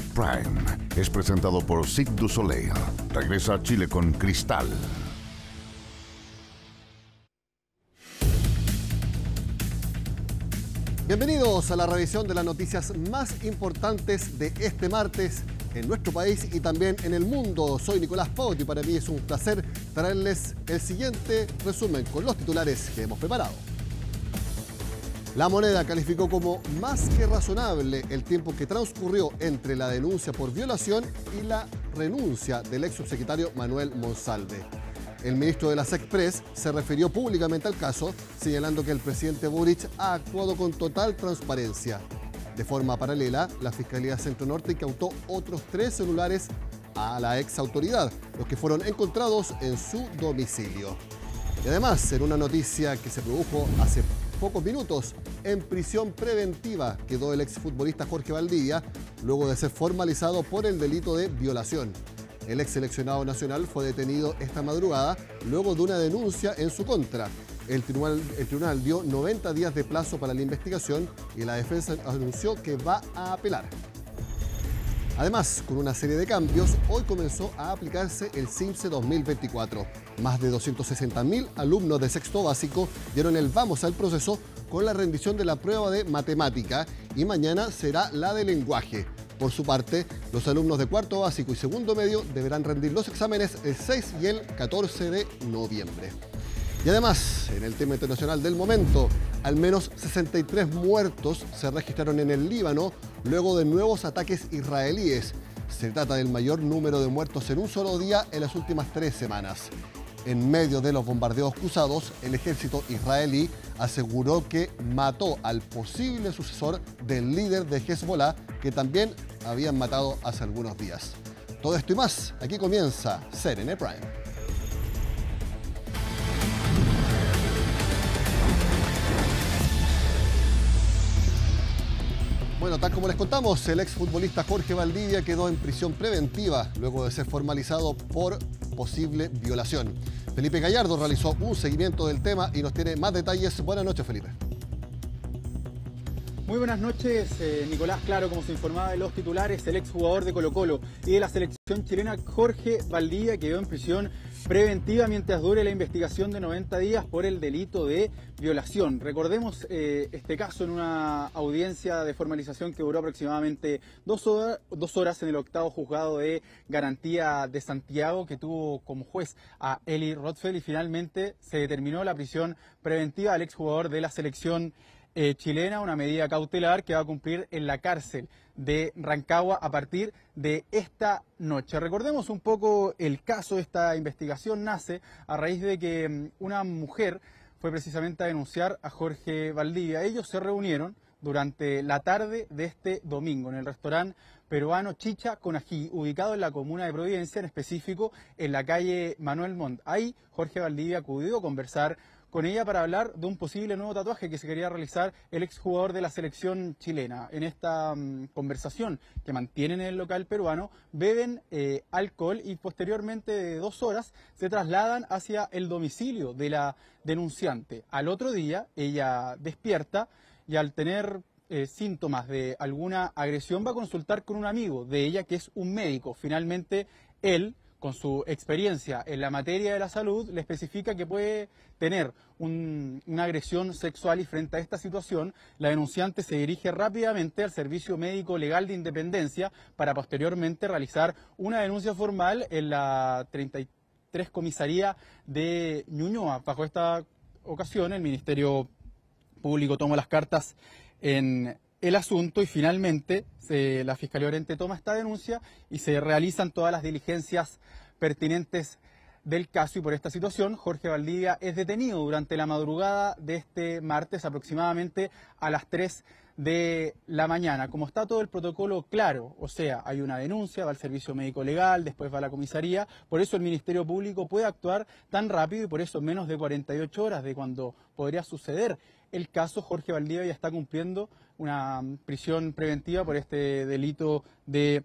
Prime es presentado por Sig du Soleil. Regresa a Chile con Cristal. Bienvenidos a la revisión de las noticias más importantes de este martes en nuestro país y también en el mundo. Soy Nicolás Pauti y para mí es un placer traerles el siguiente resumen con los titulares que hemos preparado. La moneda calificó como más que razonable el tiempo que transcurrió entre la denuncia por violación y la renuncia del ex subsecretario Manuel Monsalve. El ministro de las Express se refirió públicamente al caso, señalando que el presidente Boric ha actuado con total transparencia. De forma paralela, la Fiscalía Centro Norte incautó otros tres celulares a la ex autoridad, los que fueron encontrados en su domicilio. Y además, en una noticia que se produjo hace pocos minutos. En prisión preventiva quedó el exfutbolista Jorge Valdivia, luego de ser formalizado por el delito de violación. El ex seleccionado nacional fue detenido esta madrugada luego de una denuncia en su contra. El tribunal, el tribunal dio 90 días de plazo para la investigación y la defensa anunció que va a apelar. Además, con una serie de cambios, hoy comenzó a aplicarse el CIMSE 2024. Más de 260.000 alumnos de sexto básico dieron el vamos al proceso con la rendición de la prueba de matemática y mañana será la de lenguaje. Por su parte, los alumnos de cuarto básico y segundo medio deberán rendir los exámenes el 6 y el 14 de noviembre. Y además, en el tema internacional del momento, al menos 63 muertos se registraron en el Líbano luego de nuevos ataques israelíes. Se trata del mayor número de muertos en un solo día en las últimas tres semanas. En medio de los bombardeos cruzados, el ejército israelí aseguró que mató al posible sucesor del líder de Hezbollah, que también habían matado hace algunos días. Todo esto y más, aquí comienza CNN Prime. Bueno, tal como les contamos, el exfutbolista Jorge Valdivia quedó en prisión preventiva luego de ser formalizado por posible violación. Felipe Gallardo realizó un seguimiento del tema y nos tiene más detalles. Buenas noches, Felipe. Muy buenas noches, eh, Nicolás. Claro, como se informaba de los titulares, el exjugador de Colo Colo y de la selección chilena Jorge Valdivia quedó en prisión preventiva mientras dure la investigación de 90 días por el delito de violación. Recordemos eh, este caso en una audiencia de formalización que duró aproximadamente dos, horas en el octavo juzgado de garantía de Santiago que tuvo como juez a Eli Rothfeld y finalmente se determinó la prisión preventiva al exjugador de la selección eh, chilena, una medida cautelar que va a cumplir en la cárcel de Rancagua a partir de esta noche. Recordemos un poco el caso, esta investigación nace a raíz de que mm, una mujer fue precisamente a denunciar a Jorge Valdivia. Ellos se reunieron durante la tarde de este domingo en el restaurante peruano Chicha con ubicado en la comuna de Providencia, en específico en la calle Manuel Montt. Ahí Jorge Valdivia acudió a conversar con ella para hablar de un posible nuevo tatuaje que se quería realizar el exjugador de la selección chilena. En esta mm, conversación que mantienen en el local peruano, beben eh, alcohol y posteriormente de dos horas se trasladan hacia el domicilio de la denunciante. Al otro día, ella despierta y al tener eh, síntomas de alguna agresión va a consultar con un amigo de ella que es un médico. Finalmente, él con su experiencia en la materia de la salud, le especifica que puede tener una agresión sexual y frente a esta situación, la denunciante se dirige rápidamente al Servicio Médico Legal de Independencia para posteriormente realizar una denuncia formal en la 33 Comisaría de Ñuñoa. Bajo esta ocasión, el Ministerio Público toma las cartas en el asunto y finalmente eh, la Fiscalía Oriente toma esta denuncia y se realizan todas las diligencias pertinentes del caso y por esta situación Jorge Valdivia es detenido durante la madrugada de este martes aproximadamente a las 3 de la mañana. Como está todo el protocolo claro, o sea, hay una denuncia, va al servicio médico legal, después va a la comisaría, por eso el Ministerio Público puede actuar tan rápido y por eso menos de 48 horas de cuando podría suceder el caso, Jorge Valdivia ya está cumpliendo una prisión preventiva por este delito de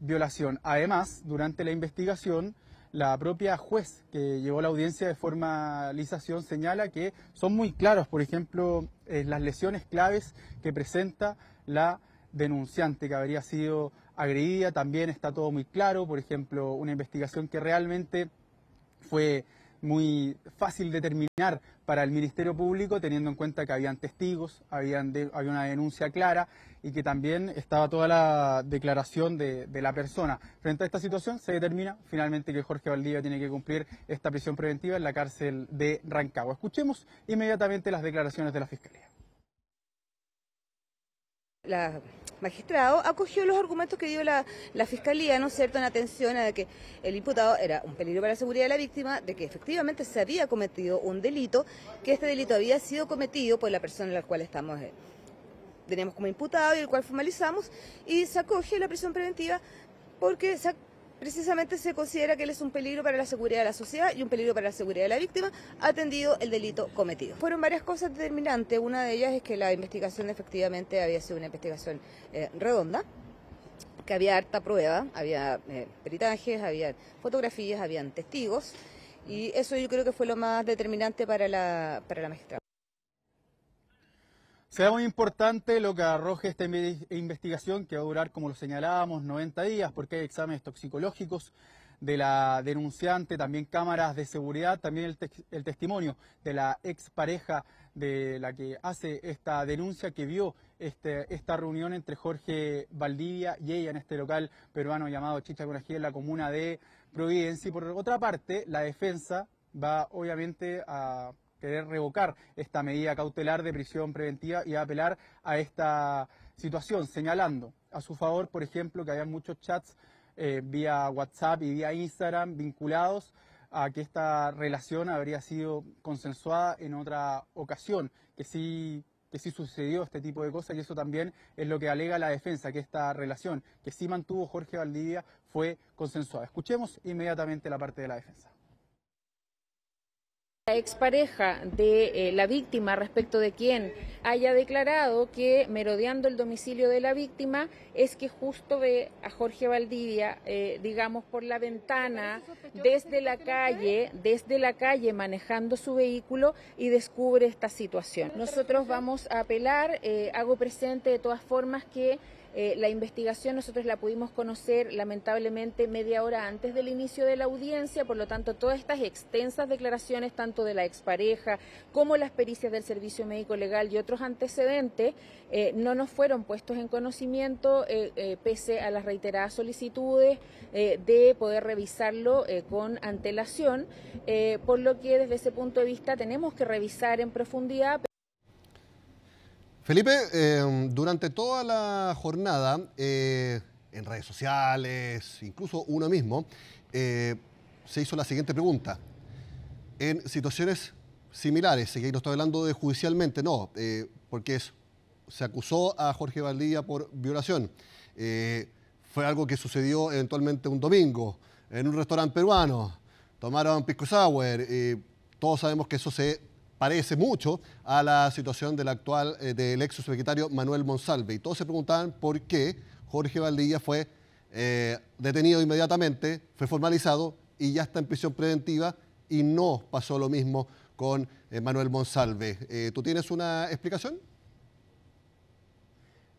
violación. Además, durante la investigación, la propia juez que llevó la audiencia de formalización señala que son muy claros, por ejemplo, eh, las lesiones claves que presenta la denunciante que habría sido agredida. También está todo muy claro, por ejemplo, una investigación que realmente fue muy fácil determinar para el Ministerio Público, teniendo en cuenta que habían testigos, había una denuncia clara y que también estaba toda la declaración de, la persona. Frente a esta situación se determina finalmente que Jorge Valdivia tiene que cumplir esta prisión preventiva en la cárcel de Rancagua. Escuchemos inmediatamente las declaraciones de la Fiscalía magistrado acogió los argumentos que dio la, Fiscalía, ¿no es cierto?, en atención a que el imputado era un peligro para la seguridad de la víctima, de que efectivamente se había cometido un delito, que este delito había sido cometido por la persona en la cual estamos... Eh, tenemos como imputado y el cual formalizamos y se acoge la prisión preventiva porque se precisamente se considera que él es un peligro para la seguridad de la sociedad y un peligro para la seguridad de la víctima, atendido el delito cometido. Fueron varias cosas determinantes, una de ellas es que la investigación efectivamente había sido una investigación eh, redonda, que había harta prueba, había eh, peritajes, había fotografías, habían testigos, y eso yo creo que fue lo más determinante para la, para la magistrada. Será muy importante lo que arroje esta investigación, que va a durar, como lo señalábamos, 90 días, porque hay exámenes toxicológicos de la denunciante, también cámaras de seguridad, también el, testimonio de la expareja de la que hace esta denuncia que vio este, esta reunión entre Jorge Valdivia y ella en este local peruano llamado Chicha Chichaconají en la comuna de Providencia. Y por otra parte, la defensa va obviamente a querer revocar esta medida cautelar de prisión preventiva y apelar a esta situación, señalando a su favor, por ejemplo, que había muchos chats eh, vía WhatsApp y vía Instagram vinculados a que esta relación habría sido consensuada en otra ocasión, que sí que sí sucedió este tipo de cosas y eso también es lo que alega la defensa, que esta relación que sí mantuvo Jorge Valdivia fue consensuada. Escuchemos inmediatamente la parte de la defensa. La expareja de eh, la víctima respecto de quien haya declarado que merodeando el domicilio de la víctima es que justo ve a Jorge Valdivia, eh, digamos, por la ventana, desde la calle, desde la calle manejando su vehículo y descubre esta situación. Nosotros vamos a apelar, eh, hago presente de todas formas que eh, la investigación nosotros la pudimos conocer lamentablemente media hora antes del inicio de la audiencia, por lo tanto todas estas extensas declaraciones, tanto de la expareja como las pericias del Servicio Médico Legal y otros antecedentes, eh, no nos fueron puestos en conocimiento eh, pese a las reiteradas solicitudes de poder revisarlo con antelación, por lo que desde ese punto de vista tenemos que revisar en profundidad. Felipe, em, durante toda la jornada, eh, en redes sociales, incluso uno mismo, eh, se hizo la siguiente pregunta. En situaciones similares, y que no estoy hablando de judicialmente, no, eh, porque se acusó a Jorge Valdía por violación. fue algo que sucedió eventualmente un domingo en un restaurante peruano. Tomaron pisco sour. todos sabemos que eso se parece mucho a la situación del actual, eh, del ex Manuel Monsalve. Y todos se preguntaban por qué Jorge Valdivia fue eh, detenido inmediatamente, fue formalizado y ya está en prisión preventiva y no pasó lo mismo con eh, Manuel Monsalve. ¿Tú tienes una explicación?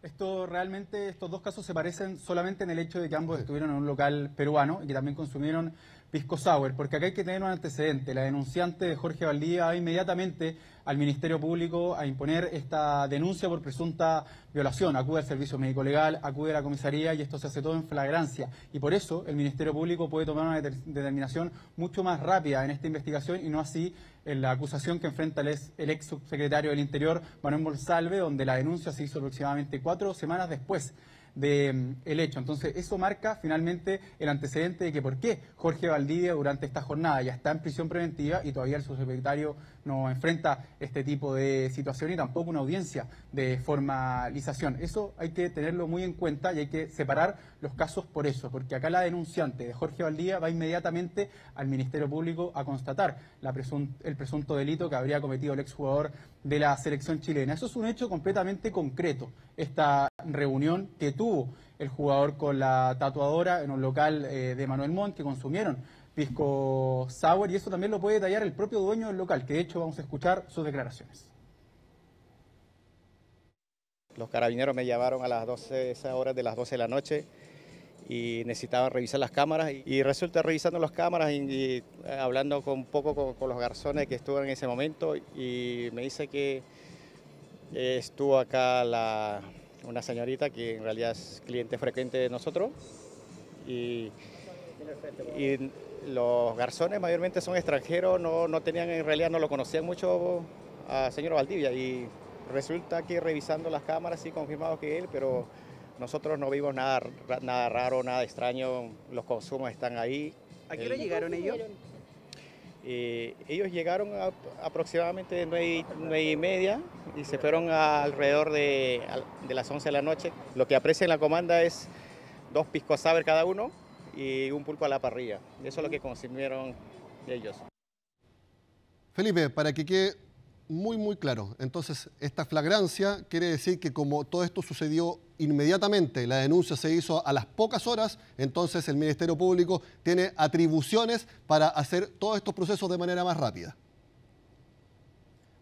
Esto realmente, estos dos casos se parecen solamente en el hecho de que ambos estuvieron en un local peruano y que también consumieron Pisco Sauer, porque acá hay que tener un antecedente. La denunciante de Jorge Valdía va inmediatamente al Ministerio Público a imponer esta denuncia por presunta violación. Acude al Servicio Médico Legal, acude a la comisaría y esto se hace todo en flagrancia. Y por eso el Ministerio Público puede tomar una determinación mucho más rápida en esta investigación y no así en la acusación que enfrenta el el ex subsecretario del Interior, Manuel Monsalve, donde la denuncia se hizo aproximadamente cuatro semanas después de mm, hecho. Entonces, eso marca finalmente el antecedente de que por qué Jorge Valdivia durante esta jornada ya está en prisión preventiva y todavía el subsecretario no enfrenta este tipo de situación y tampoco una audiencia de formalización. Eso hay que tenerlo muy en cuenta y hay que separar los casos por eso, porque acá la denunciante de Jorge Valdivia va inmediatamente al Ministerio Público a constatar la el presunto delito que habría cometido el exjugador de la selección chilena. Eso es un hecho completamente concreto, esta reunión que tuvo el jugador con la tatuadora en un local eh, de Manuel Montt, que consumieron Pisco sour, y eso también lo puede detallar el propio dueño del local, que de hecho vamos a escuchar sus declaraciones. Los carabineros me llevaron a las 12, esa horas de las 12 de la noche, y necesitaba revisar las cámaras y resulta revisando las cámaras y, eh, hablando con, un poco con, los garzones que estuvo en ese momento y me dice que eh, estuvo acá la, una señorita que en realidad es cliente frecuente de nosotros y, y los garzones mayormente son extranjeros, no, no, tenían en realidad, no lo conocían mucho a señor Valdivia y resulta que revisando las cámaras sí confirmado que él, pero nosotros no vimos nada, nada raro, nada extraño, los consumos están ahí. ¿A qué hora llegaron ellos? Eh, ellos llegaron aproximadamente de 9, y media y se fueron alrededor de, las 11 de la noche. Lo que aprecia en la comanda es dos piscos saber cada uno y un pulpo a la parrilla. Eso es lo que consumieron ellos. Felipe, para que quede muy, muy claro, entonces esta flagrancia quiere decir que como todo esto sucedió inmediatamente la denuncia se hizo a las pocas horas, entonces el Ministerio Público tiene atribuciones para hacer todos estos procesos de manera más rápida.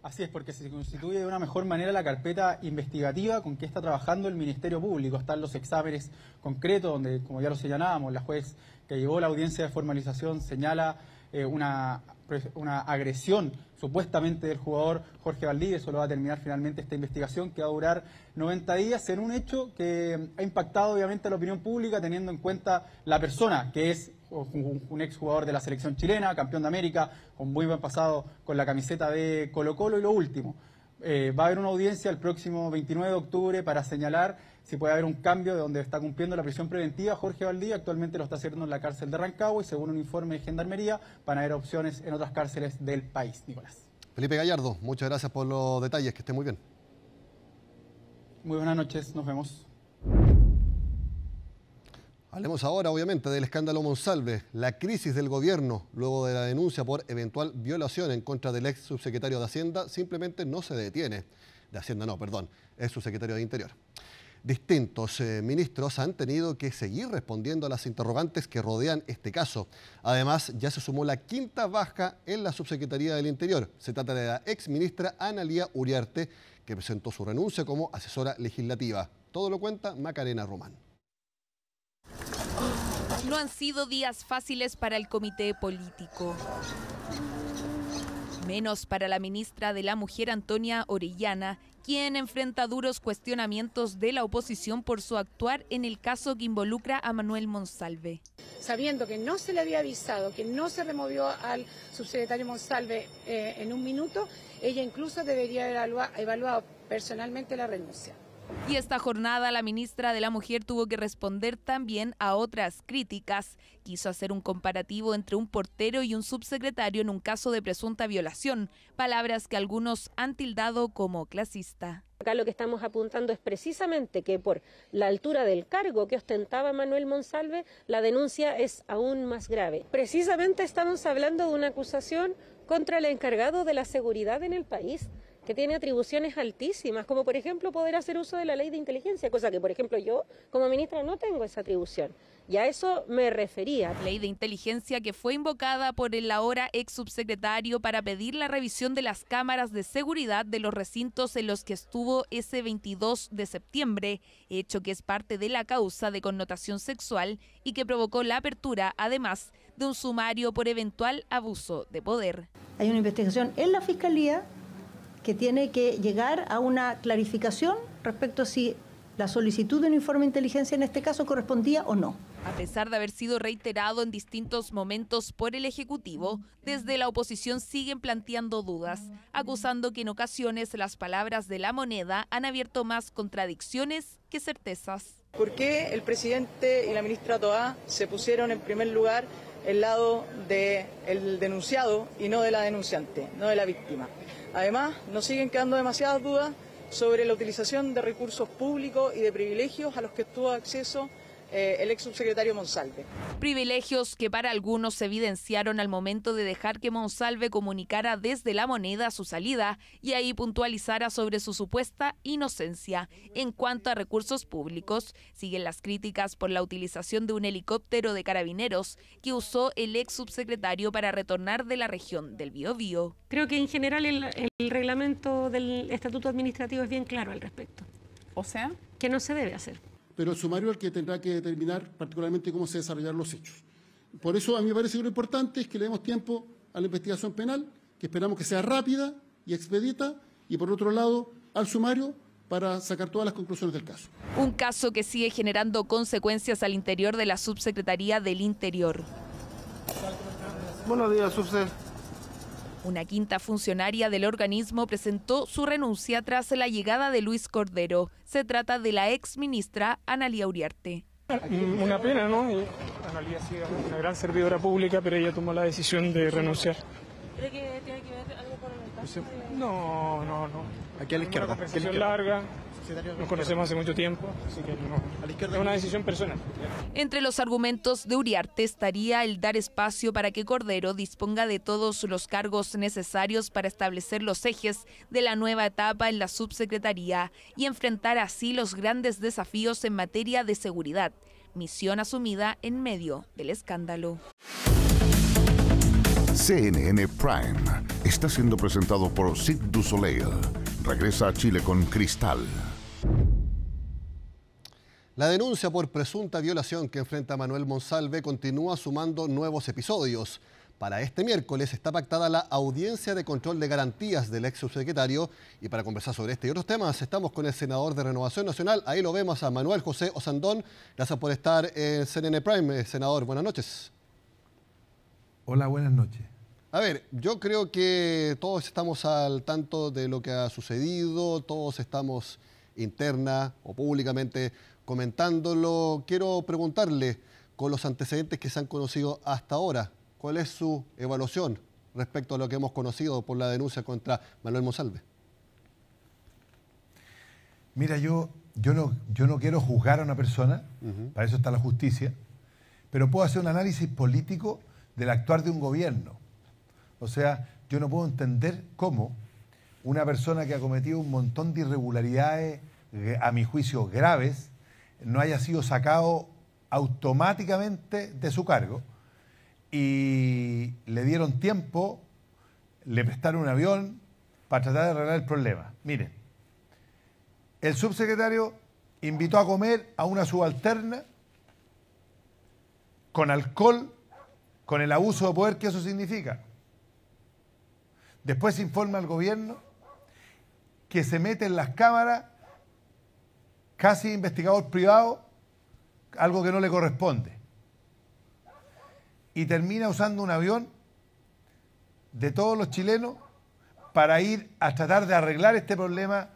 Así es, porque se constituye de una mejor manera la carpeta investigativa con que está trabajando el Ministerio Público. Están los exámenes concretos, donde, como ya lo señalábamos, la juez que llevó la audiencia de formalización señala eh, una pues, una agresión supuestamente del jugador Jorge Valdí, Eso lo va a terminar finalmente esta investigación que va a durar 90 días en un hecho que ha impactado obviamente a la opinión pública teniendo en cuenta la persona que es un exjugador de la selección chilena, campeón de América, con muy buen pasado con la camiseta de Colo Colo y lo último. Eh, va a haber una audiencia el próximo 29 de octubre para señalar si puede haber un cambio de donde está cumpliendo la prisión preventiva. Jorge Valdí. actualmente lo está haciendo en la cárcel de Rancagua y según un informe de Gendarmería van a haber opciones en otras cárceles del país. Nicolás. Felipe Gallardo, muchas gracias por los detalles, que esté muy bien. Muy buenas noches, nos vemos. Hablemos ahora, obviamente, del escándalo Monsalve, la crisis del gobierno luego de la denuncia por eventual violación en contra del ex subsecretario de Hacienda simplemente no se detiene. De Hacienda no, perdón, es subsecretario de Interior. Distintos eh, ministros han tenido que seguir respondiendo a las interrogantes que rodean este caso. Además, ya se sumó la quinta baja en la subsecretaría del Interior. Se trata de la ex ministra Analía Uriarte, que presentó su renuncia como asesora legislativa. Todo lo cuenta Macarena Román. No han sido días fáciles para el comité político. Menos para la ministra de la Mujer Antonia Orellana, quien enfrenta duros cuestionamientos de la oposición por su actuar en el caso que involucra a Manuel Monsalve. Sabiendo que no se le había avisado, que no se removió al subsecretario Monsalve eh, en un minuto, ella incluso debería haber evaluado personalmente la renuncia. Y esta jornada la ministra de la Mujer tuvo que responder también a otras críticas. Quiso hacer un comparativo entre un portero y un subsecretario en un caso de presunta violación, palabras que algunos han tildado como clasista. Acá lo que estamos apuntando es precisamente que por la altura del cargo que ostentaba Manuel Monsalve, la denuncia es aún más grave. Precisamente estamos hablando de una acusación contra el encargado de la seguridad en el país que tiene atribuciones altísimas, como por ejemplo poder hacer uso de la ley de inteligencia, cosa que por ejemplo yo como ministra no tengo esa atribución. Y a eso me refería. Ley de inteligencia que fue invocada por el ahora ex subsecretario para pedir la revisión de las cámaras de seguridad de los recintos en los que estuvo ese 22 de septiembre, hecho que es parte de la causa de connotación sexual y que provocó la apertura, además de un sumario por eventual abuso de poder. Hay una investigación en la Fiscalía que tiene que llegar a una clarificación respecto a si la solicitud de un informe de inteligencia en este caso correspondía o no. A pesar de haber sido reiterado en distintos momentos por el Ejecutivo, desde la oposición siguen planteando dudas, acusando que en ocasiones las palabras de la moneda han abierto más contradicciones que certezas. ¿Por qué el presidente y la ministra Toá se pusieron en primer lugar el lado del denunciado y no de la denunciante, no de la víctima? Además, nos siguen quedando demasiadas dudas sobre la utilización de recursos públicos y de privilegios a los que tuvo acceso eh, el ex subsecretario Monsalve. Privilegios que para algunos se evidenciaron al momento de dejar que Monsalve comunicara desde la moneda su salida y ahí puntualizara sobre su supuesta inocencia. En cuanto a recursos públicos, siguen las críticas por la utilización de un helicóptero de carabineros que usó el ex subsecretario para retornar de la región del Biobío. Creo que en general el reglamento del estatuto administrativo es bien claro al respecto. O sea, que no se debe hacer pero el sumario es el que tendrá que determinar particularmente cómo se desarrollaron los hechos. Por eso a mí me parece que lo importante es que le demos tiempo a la investigación penal, que esperamos que sea rápida y expedita, y por otro lado al sumario para sacar todas las conclusiones del caso. Un caso que sigue generando consecuencias al interior de la Subsecretaría del Interior. Buenos días, una quinta funcionaria del organismo presentó su renuncia tras la llegada de Luis Cordero. Se trata de la ex ministra Analia Uriarte. Mm, una pena, ¿no? Analia ha sido una gran servidora pública, pero ella tomó la decisión de renunciar. ¿Cree que tiene que ver algo con el No, no, no. Aquí a la izquierda. Una larga, nos conocemos hace mucho tiempo, así que no, es una decisión personal. Entre los argumentos de Uriarte estaría el dar espacio para que Cordero disponga de todos los cargos necesarios para establecer los ejes de la nueva etapa en la subsecretaría y enfrentar así los grandes desafíos en materia de seguridad, misión asumida en medio del escándalo. CNN Prime está siendo presentado por Sid du Soleil. Regresa a Chile con Cristal. La denuncia por presunta violación que enfrenta Manuel Monsalve continúa sumando nuevos episodios. Para este miércoles está pactada la audiencia de control de garantías del ex subsecretario y para conversar sobre este y otros temas estamos con el senador de Renovación Nacional, ahí lo vemos a Manuel José Osandón. Gracias por estar en CNN Prime, eh, senador. Buenas noches. Hola, buenas noches. A ver, yo creo que todos estamos al tanto de lo que ha sucedido, todos estamos interna o públicamente comentándolo, quiero preguntarle, con los antecedentes que se han conocido hasta ahora, ¿cuál es su evaluación respecto a lo que hemos conocido por la denuncia contra Manuel Monsalve? Mira, yo, yo, no, yo no quiero juzgar a una persona, para eso está la justicia, pero puedo hacer un análisis político del actuar de un gobierno. O sea, yo no puedo entender cómo una persona que ha cometido un montón de irregularidades, eh, a mi juicio graves, no haya sido sacado automáticamente de su cargo y le dieron tiempo, le prestaron un avión para tratar de arreglar el problema. Miren, el subsecretario invitó a comer a una subalterna con alcohol, con el abuso de poder que eso significa. Después informa al gobierno que se mete en las cámaras casi investigador privado, algo que no le corresponde. Y termina usando un avión de todos los chilenos para ir a tratar de arreglar este problema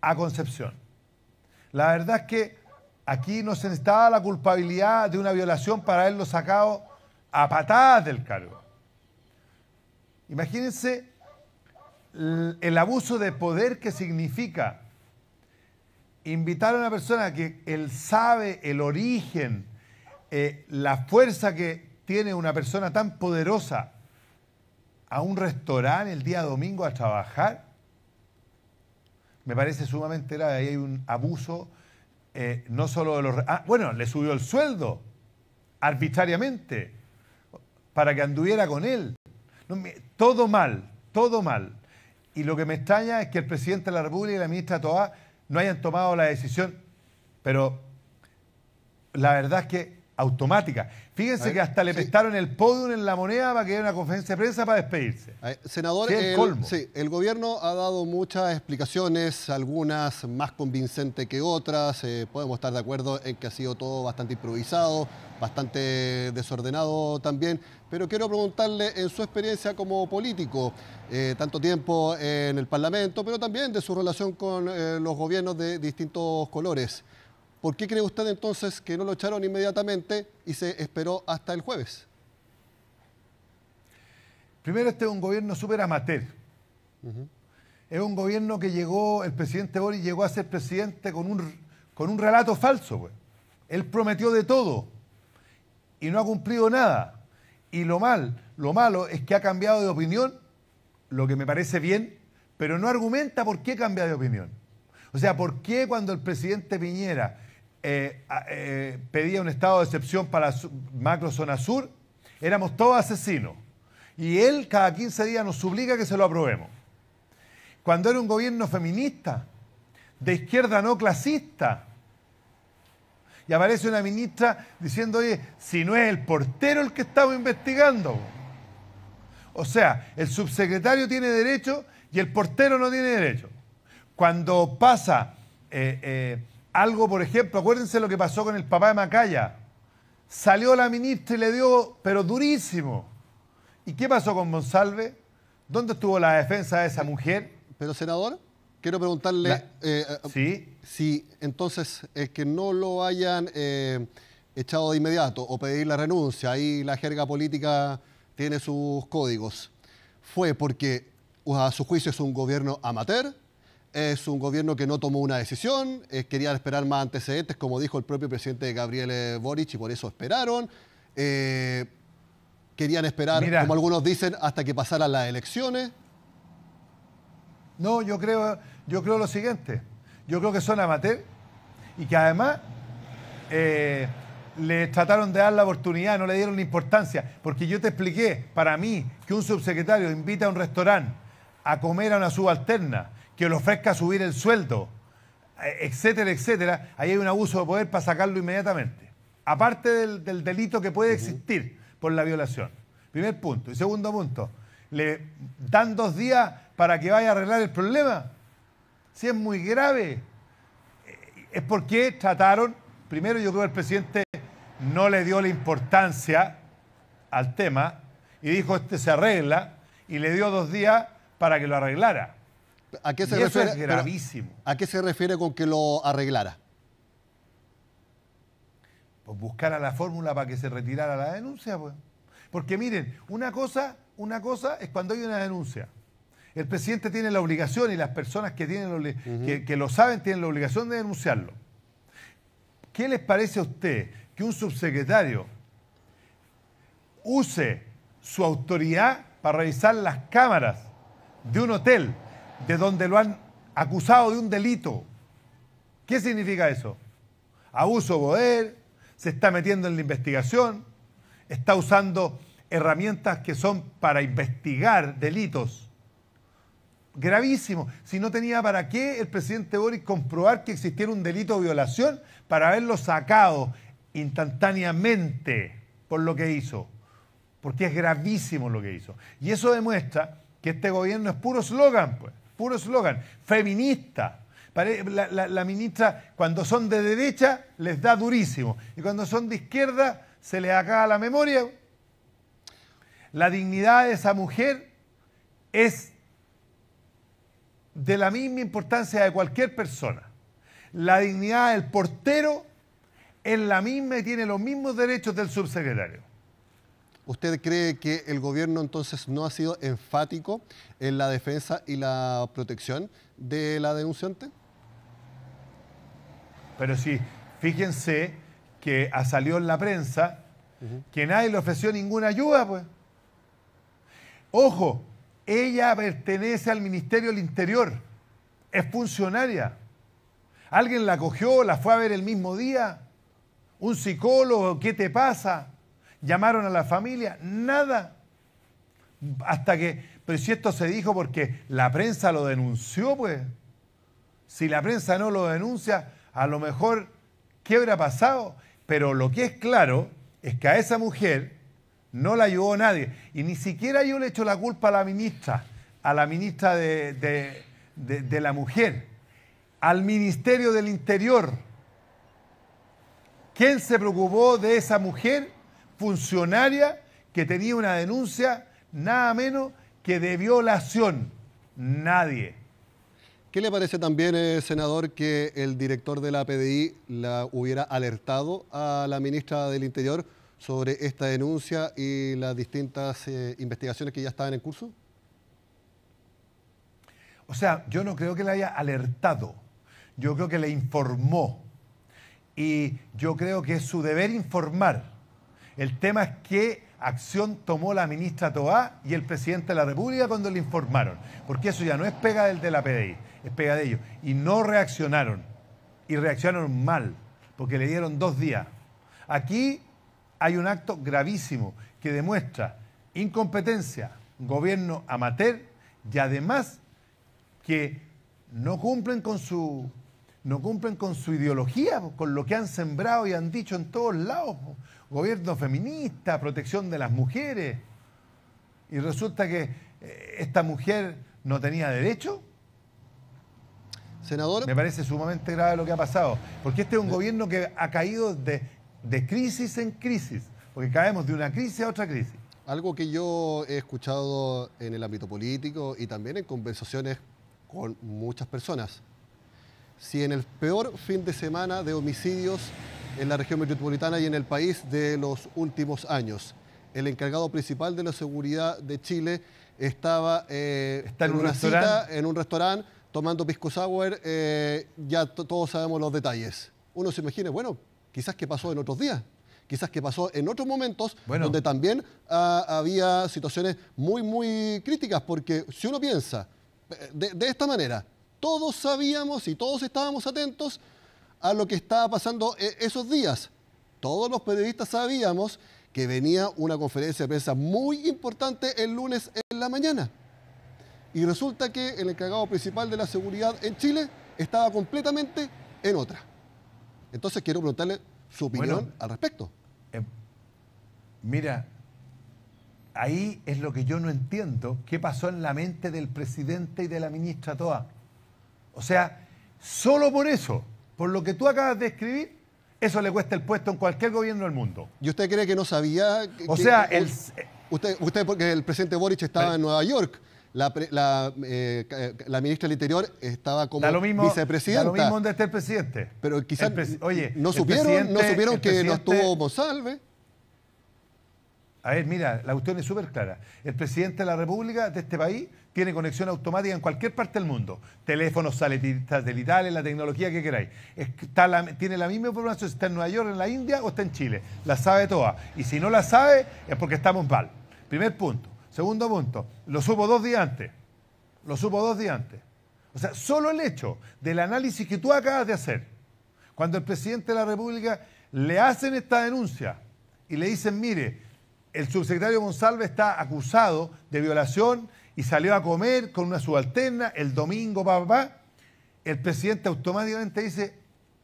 a Concepción. La verdad es que aquí no se necesitaba la culpabilidad de una violación para haberlo sacado a patadas del cargo. Imagínense el abuso de poder que significa invitar a una persona que él sabe el origen, eh, la fuerza que tiene una persona tan poderosa a un restaurante el día domingo a trabajar, me parece sumamente grave. Ahí hay un abuso, eh, no solo de los... Ah, bueno, le subió el sueldo arbitrariamente para que anduviera con él. todo mal, todo mal. Y lo que me extraña es que el presidente de la República y la ministra Toá no hayan tomado la decisión, pero la verdad es que automática. Fíjense que hasta le prestaron el podio en la moneda para que haya una conferencia de prensa para despedirse. senador, el, gobierno ha dado muchas explicaciones, algunas más convincentes que otras. Eh, podemos estar de acuerdo en que ha sido todo bastante improvisado, bastante desordenado también. Pero quiero preguntarle en su experiencia como político, eh, tanto tiempo en el Parlamento, pero también de su relación con eh, los gobiernos de distintos colores. ¿Por qué cree usted entonces que no lo echaron inmediatamente y se esperó hasta el jueves? Primero, este es un gobierno súper amateur. Es un gobierno que llegó, el presidente Boris llegó a ser presidente con un, con un relato falso. Pues. Él prometió de todo y no ha cumplido nada. Y lo mal, lo malo es que ha cambiado de opinión, lo que me parece bien, pero no argumenta por qué cambia de opinión. O sea, ¿por qué cuando el presidente Piñera eh, eh, pedía un estado de excepción para macro zona sur, éramos todos asesinos. Y él cada 15 días nos obliga que se lo aprobemos. Cuando era un gobierno feminista, de izquierda no clasista, y aparece una ministra diciendo, oye, si no es el portero el que estamos investigando. O sea, el subsecretario tiene derecho y el portero no tiene derecho. Cuando pasa eh, eh algo, por ejemplo, acuérdense lo que pasó con el papá de Macaya. Salió la ministra y le dio, pero durísimo. ¿Y qué pasó con Monsalve? ¿Dónde estuvo la defensa de esa mujer? Pero, senador, quiero preguntarle eh, si entonces es que no lo hayan eh, echado de inmediato o pedir la renuncia, ahí la jerga política tiene sus códigos, fue porque a su juicio es un gobierno amateur es un gobierno que no tomó una decisión, eh, querían esperar más antecedentes, como dijo el propio presidente Gabriel Boric, y por eso esperaron. Eh, querían esperar, como algunos dicen, hasta que pasaran las elecciones. No, yo creo, yo creo lo siguiente. Yo creo que son amateur y que además eh, le trataron de dar la oportunidad, no le dieron importancia. Porque yo te expliqué, para mí, que un subsecretario invita a un restaurante a comer a una subalterna que le ofrezca subir el sueldo, eh, etcétera, etcétera, ahí hay un abuso de poder para sacarlo inmediatamente. Aparte del, delito que puede existir por la violación. Primer punto. Y segundo punto, le dan dos días para que vaya a arreglar el problema. Si es muy grave, eh, es porque trataron, primero yo creo que el presidente no le dio la importancia al tema y dijo este se arregla y le dio dos días para que lo arreglara. ¿A qué se refiere? es gravísimo. ¿A qué se refiere con que lo arreglara? Pues buscara la fórmula para que se retirara la denuncia, pues. Porque miren, una cosa, una cosa es cuando hay una denuncia. El presidente tiene la obligación y las personas que, tienen que lo saben tienen la obligación de denunciarlo. ¿Qué les parece a usted que un subsecretario use su autoridad para revisar las cámaras de un hotel de donde lo han acusado de un delito. ¿Qué significa eso? Abuso de poder, se está metiendo en la investigación, está usando herramientas que son para investigar delitos. Gravísimo. Si no tenía para qué el presidente Boris comprobar que existiera un delito de violación para haberlo sacado instantáneamente por lo que hizo. Porque es gravísimo lo que hizo. Y eso demuestra que este gobierno es puro slogan, pues puro eslogan, feminista. La, ministra, cuando son de derecha, les da durísimo. Y cuando son de izquierda, se les acaba la memoria. La dignidad de esa mujer es de la misma importancia de cualquier persona. La dignidad del portero es la misma y tiene los mismos derechos del subsecretario. ¿Usted cree que el gobierno entonces no ha sido enfático en la defensa y la protección de la denunciante? Pero sí, fíjense que ha salido en la prensa que nadie le ofreció ninguna ayuda, pues. Ojo, ella pertenece al Ministerio del Interior, es funcionaria. Alguien la cogió, la fue a ver el mismo día. Un psicólogo, ¿qué te pasa? Llamaron a la familia, nada. Hasta que, pero si esto se dijo porque la prensa lo denunció, pues. Si la prensa no lo denuncia, a lo mejor, ¿qué habrá pasado? Pero lo que es claro es que a esa mujer no la ayudó nadie. Y ni siquiera yo le echo la culpa a la ministra, a la ministra de, de la mujer, al Ministerio del Interior. ¿Quién se preocupó de esa mujer? funcionaria que tenía una denuncia nada menos que de violación. Nadie. ¿Qué le parece también, eh, senador, que el director de la PDI la hubiera alertado a la ministra del Interior sobre esta denuncia y las distintas eh, investigaciones que ya estaban en curso? O sea, yo no creo que la haya alertado, yo creo que le informó y yo creo que es su deber informar el tema es qué acción tomó la ministra Toá y el presidente de la República cuando le informaron. Porque eso ya no es pega del de la PDI, es pega de ellos. Y no reaccionaron. Y reaccionaron mal, porque le dieron dos días. Aquí hay un acto gravísimo que demuestra incompetencia, gobierno amateur y además que no cumplen con su no cumplen con su ideología, con lo que han sembrado y han dicho en todos lados gobierno feminista, protección de las mujeres. Y resulta que eh, esta mujer no tenía derecho. Senador. Me parece sumamente grave lo que ha pasado, porque este es un gobierno que ha caído de, de crisis en crisis, porque caemos de una crisis a otra crisis. Algo que yo he escuchado en el ámbito político y también en conversaciones con muchas personas. Si en el peor fin de semana de homicidios en la región metropolitana y en el país de los últimos años. El encargado principal de la seguridad de Chile estaba eh, en, una cita, en un restaurante tomando pisco sour. Eh, ya todos sabemos los detalles. Uno se imagina, bueno, quizás que pasó en otros días quizás que pasó en otros momentos donde también ah, había situaciones muy, muy críticas, porque si uno piensa eh, de, de esta manera, todos sabíamos y todos estábamos atentos a lo que estaba pasando eh, esos días. Todos los periodistas sabíamos que venía una conferencia de prensa muy importante el lunes en la mañana. Y resulta que el encargado principal de la seguridad en Chile estaba completamente en otra. Entonces quiero preguntarle su opinión al respecto. Em, mira, ahí es lo que yo no entiendo, qué pasó en la mente del presidente y de la ministra Toa. O sea, solo por eso por lo que tú acabas de escribir, eso le cuesta el puesto en cualquier gobierno del mundo. ¿Y usted cree que no sabía? o sea, el... usted, usted, porque el presidente Boric estaba en Nueva York. Eh, la, ministra del Interior estaba como vicepresidenta. lo mismo donde esté el presidente. Pero quizás oye, no supieron, no supieron que no estuvo Monsalve. A ver, mira, la cuestión es súper clara. El presidente de la República de este país tiene conexión automática en cualquier parte del mundo. Teléfonos satelitales, la tecnología que queráis. tiene la misma información si está en Nueva York, en la India o está en Chile. La sabe toda. Y si no la sabe, es porque estamos mal. Primer punto. Segundo punto. Lo supo dos días antes. Lo supo dos días antes. O sea, solo el hecho del análisis que tú acabas de hacer, cuando el presidente de la República le hacen esta denuncia y le dicen, mire, el subsecretario González está acusado de violación y salió a comer con una subalterna el domingo, papá. El presidente automáticamente dice,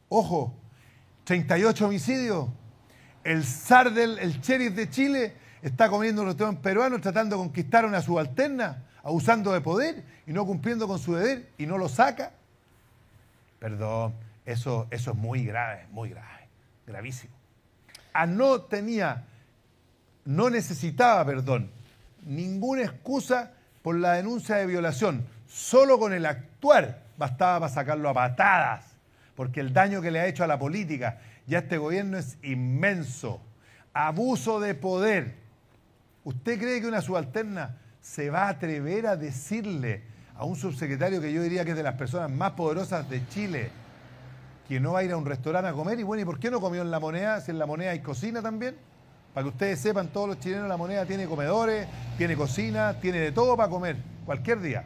ojo, 38 homicidios. El zar del el sheriff de Chile está comiendo un restaurante peruano tratando de conquistar una subalterna, abusando de poder y no cumpliendo con su deber y no lo saca. Perdón, eso, eso es muy grave, muy grave, gravísimo. A no tenía no necesitaba perdón, ninguna excusa por la denuncia de violación. Solo con el actuar bastaba para sacarlo a patadas, porque el daño que le ha hecho a la política y a este gobierno es inmenso. Abuso de poder. ¿Usted cree que una subalterna se va a atrever a decirle a un subsecretario que yo diría que es de las personas más poderosas de Chile que no va a ir a un restaurante a comer? Y bueno, ¿y por qué no comió en La Moneda? Si en La Moneda hay cocina también. Para que ustedes sepan, todos los chilenos la moneda tiene comedores, tiene cocina, tiene de todo para comer, cualquier día.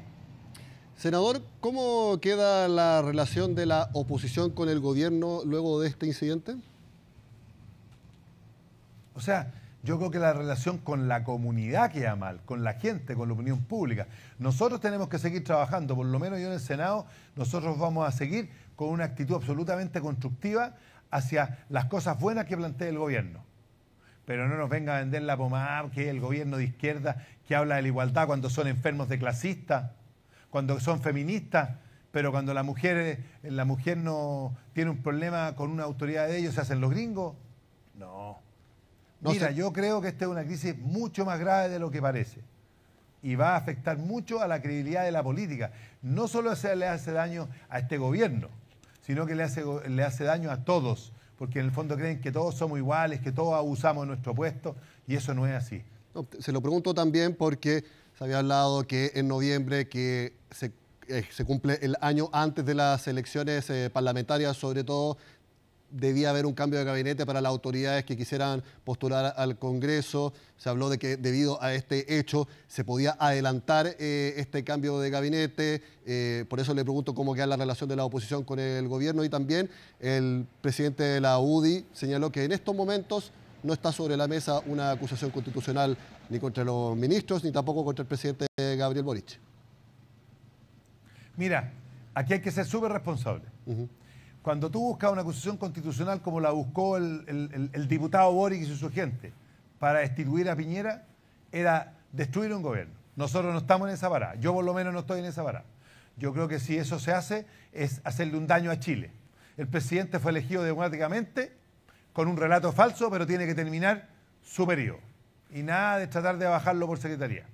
Senador, ¿cómo queda la relación de la oposición con el gobierno luego de este incidente? O sea, yo creo que la relación con la comunidad queda mal, con la gente, con la opinión pública. Nosotros tenemos que seguir trabajando, por lo menos yo en el Senado, nosotros vamos a seguir con una actitud absolutamente constructiva hacia las cosas buenas que plantea el gobierno pero no nos venga a vender la pomada que el gobierno de izquierda que habla de la igualdad cuando son enfermos de clasista, cuando son feministas, pero cuando la mujer, eh, la mujer no tiene un problema con una autoridad de ellos, se hacen los gringos. No. Mira, yo creo que esta es una crisis mucho más grave de lo que parece y va a afectar mucho a la credibilidad de la política. No solo se le hace daño a este gobierno, sino que le hace, le hace daño a todos porque en el fondo creen que todos somos iguales, que todos abusamos de nuestro puesto, y eso no es así. se lo pregunto también porque se había hablado que en noviembre que se, eh, cumple el año antes de las elecciones eh, parlamentarias, sobre todo debía haber un cambio de gabinete para las autoridades que quisieran postular al Congreso. Se habló de que debido a este hecho se podía adelantar eh, este cambio de gabinete. Eh, por eso le pregunto cómo queda la relación de la oposición con el gobierno. Y también el presidente de la UDI señaló que en estos momentos no está sobre la mesa una acusación constitucional ni contra los ministros ni tampoco contra el presidente Gabriel Boric. Mira, aquí hay que ser súper responsable. Cuando tú buscas una acusación constitucional como la buscó el, diputado Boric y su gente para destituir a Piñera, era destruir un gobierno. Nosotros no estamos en esa vara. Yo por lo menos no estoy en esa vara. Yo creo que si eso se hace es hacerle un daño a Chile. El presidente fue elegido democráticamente con un relato falso, pero tiene que terminar su periodo. Y nada de tratar de bajarlo por secretaría.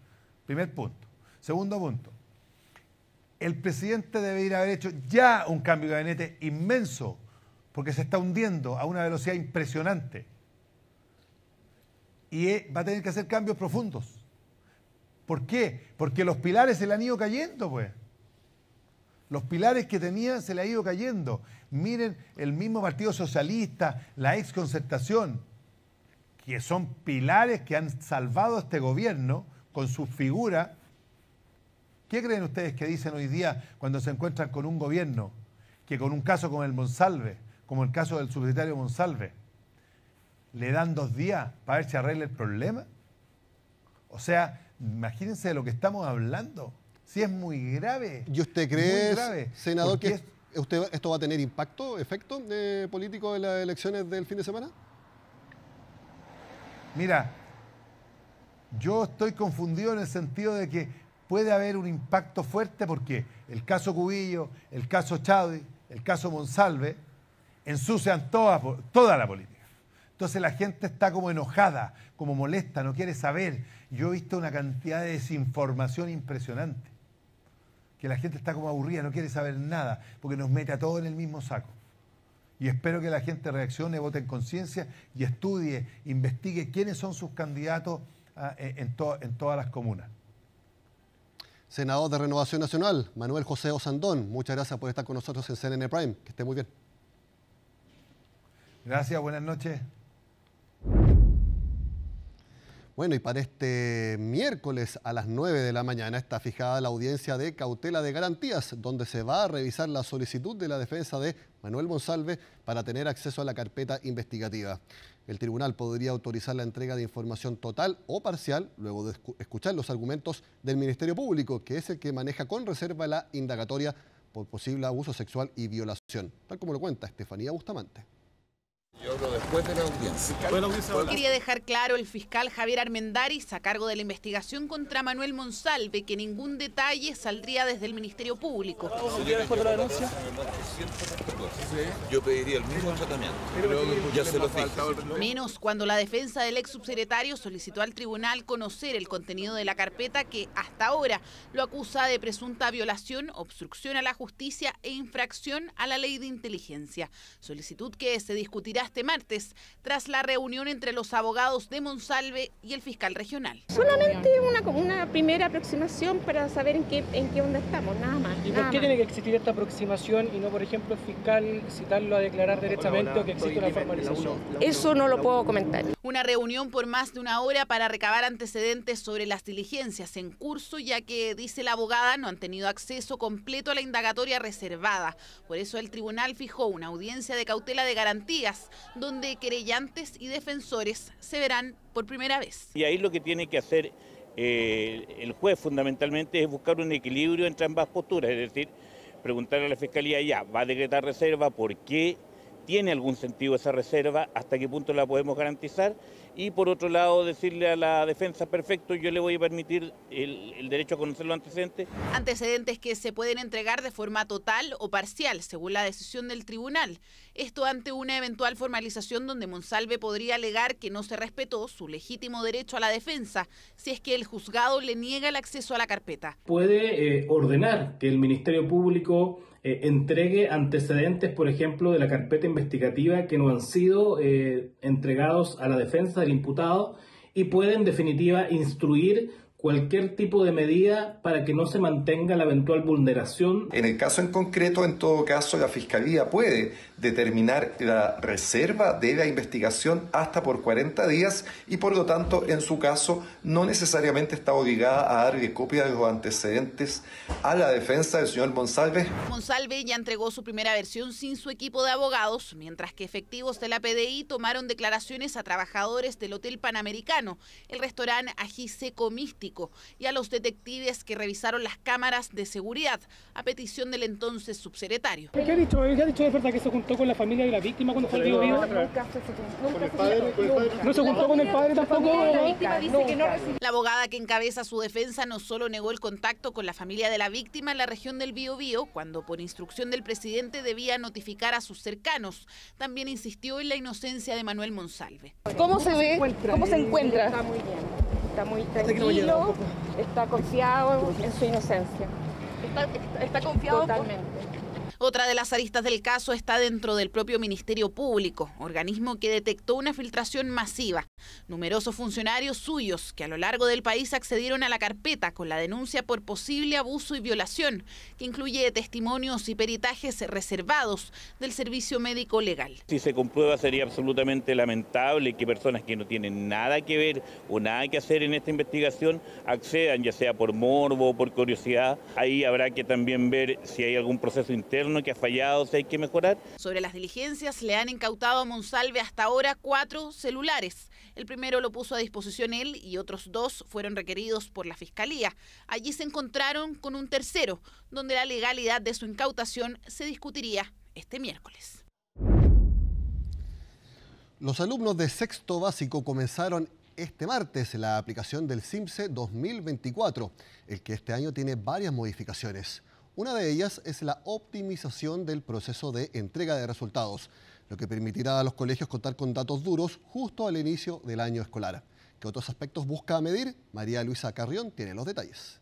Primer punto. Segundo punto el presidente debería haber hecho ya un cambio de gabinete inmenso, porque se está hundiendo a una velocidad impresionante. Y eh, va a tener que hacer cambios profundos. ¿Por qué? Porque los pilares se le han ido cayendo, pues. Los pilares que tenía se le ha ido cayendo. Miren el mismo Partido Socialista, la ex concertación, que son pilares que han salvado a este gobierno con su figura ¿Qué creen ustedes que dicen hoy día cuando se encuentran con un gobierno que con un caso como el Monsalve, como el caso del subsecretario Monsalve, le dan dos días para ver si arregla el problema? O sea, imagínense de lo que estamos hablando. Si es muy grave. ¿Y usted cree, senador, que esto va a tener impacto, efecto eh, político de las elecciones del fin de semana? Mira, yo estoy confundido en el sentido de que puede haber un impacto fuerte porque el caso Cubillo, el caso Chávez, el caso Monsalve, ensucian toda, la política. Entonces la gente está como enojada, como molesta, no quiere saber. Yo he visto una cantidad de desinformación impresionante, que la gente está como aburrida, no quiere saber nada, porque nos mete a todos en el mismo saco. Y espero que la gente reaccione, vote en conciencia y estudie, investigue quiénes son sus candidatos ah, eh, en todas las comunas senador de Renovación Nacional, Manuel José Osandón. Muchas gracias por estar con nosotros en CNN Prime. Que esté muy bien. Gracias, buenas noches. Bueno, y para este miércoles a las 9 de la mañana está fijada la audiencia de cautela de garantías, donde se va a revisar la solicitud de la defensa de Manuel Monsalve para tener acceso a la carpeta investigativa. El tribunal podría autorizar la entrega de información total o parcial, luego de escuchar los argumentos del Ministerio Público, que es el que maneja con reserva la indagatoria por posible abuso sexual y violación, tal como lo cuenta Estefanía Bustamante. Yo después de la audiencia. quería dejar claro el fiscal Javier Armendaris a cargo de la investigación contra Manuel Monsalve que ningún detalle saldría desde el Ministerio Público. yo, pediría el mismo tratamiento. Menos cuando la defensa del ex subsecretario solicitó al tribunal conocer el contenido de la carpeta que hasta ahora lo acusa de presunta violación, obstrucción a la justicia e infracción a la ley de inteligencia. Solicitud que se discutirá este martes, tras la reunión entre los abogados de Monsalve y el fiscal regional. Solamente una, una primera aproximación para saber en qué, en qué onda estamos, nada más. ¿Y por qué tiene que existir esta aproximación y no, por ejemplo, el fiscal citarlo a declarar directamente o que existe una formalización? Eso no lo puedo comentar. Una reunión por más de una hora para recabar antecedentes sobre las diligencias en curso, ya que, dice la abogada, no han tenido acceso completo a la indagatoria reservada. Por eso el tribunal fijó una audiencia de cautela de garantías donde querellantes y defensores se verán por primera vez. Y ahí lo que tiene que hacer eh, el juez fundamentalmente es buscar un equilibrio entre ambas posturas, es decir, preguntar a la fiscalía ya, ¿va a decretar reserva? ¿Por qué? ¿Tiene algún sentido esa reserva? ¿Hasta qué punto la podemos garantizar? y por otro lado decirle a la defensa, perfecto, yo le voy a permitir el, derecho a conocer los antecedentes. Antecedentes que se pueden entregar de forma total o parcial, según la decisión del tribunal. Esto ante una eventual formalización donde Monsalve podría alegar que no se respetó su legítimo derecho a la defensa, si es que el juzgado le niega el acceso a la carpeta. Puede eh, ordenar que el Ministerio Público eh, entregue antecedentes, por ejemplo, de la carpeta investigativa que no han sido eh, entregados a la defensa del imputado y puede, en definitiva, instruir cualquier tipo de medida para que no se mantenga la eventual vulneración. En el caso en concreto, en todo caso, la Fiscalía puede determinar la reserva de la investigación hasta por 40 días y por lo tanto, en su caso, no necesariamente está obligada a dar copia de los antecedentes a la defensa del señor Monsalve. Monsalve ya entregó su primera versión sin su equipo de abogados, mientras que efectivos de la PDI tomaron declaraciones a trabajadores del Hotel Panamericano, el restaurante Ají Seco Místico y a los detectives que revisaron las cámaras de seguridad a petición del entonces subsecretario. ¿Qué ha dicho? ¿Qué ha dicho que juntó con la familia de la víctima cuando fue el Bío ¿No se juntó con el padre tampoco? La abogada que encabeza su defensa no solo negó el contacto con la familia de la víctima en la región del Bío Bío, cuando por instrucción del presidente debía notificar a sus cercanos, también insistió en la inocencia de Manuel Monsalve. ¿Cómo se ve? ¿Cómo se encuentra? Está muy bien está muy tranquilo, está confiado en su inocencia. está confiado. Pues. Totalmente. Otra de las aristas del caso está dentro del propio Ministerio Público, organismo que detectó una filtración masiva. Numerosos funcionarios suyos que a lo largo del país accedieron a la carpeta con la denuncia por posible abuso y violación, que incluye testimonios y peritajes reservados del servicio médico legal. Si se comprueba sería absolutamente lamentable que personas que no tienen nada que ver o nada que hacer en esta investigación accedan, ya sea por morbo o por curiosidad. Ahí habrá que también ver si hay algún proceso interno que ha fallado, si hay que mejorar. Sobre las diligencias le han incautado a Monsalve hasta ahora cuatro celulares. El primero lo puso a disposición él y otros dos fueron requeridos por la Fiscalía. Allí se encontraron con un tercero, donde la legalidad de su incautación se discutiría este miércoles. Los alumnos de sexto básico comenzaron este martes la aplicación del CIMSE 2024, el que este año tiene varias modificaciones. Una de ellas es la optimización del proceso de entrega de resultados, lo que permitirá a los colegios contar con datos duros justo al inicio del año escolar. ¿Qué otros aspectos busca medir? María Luisa Carrión tiene los detalles.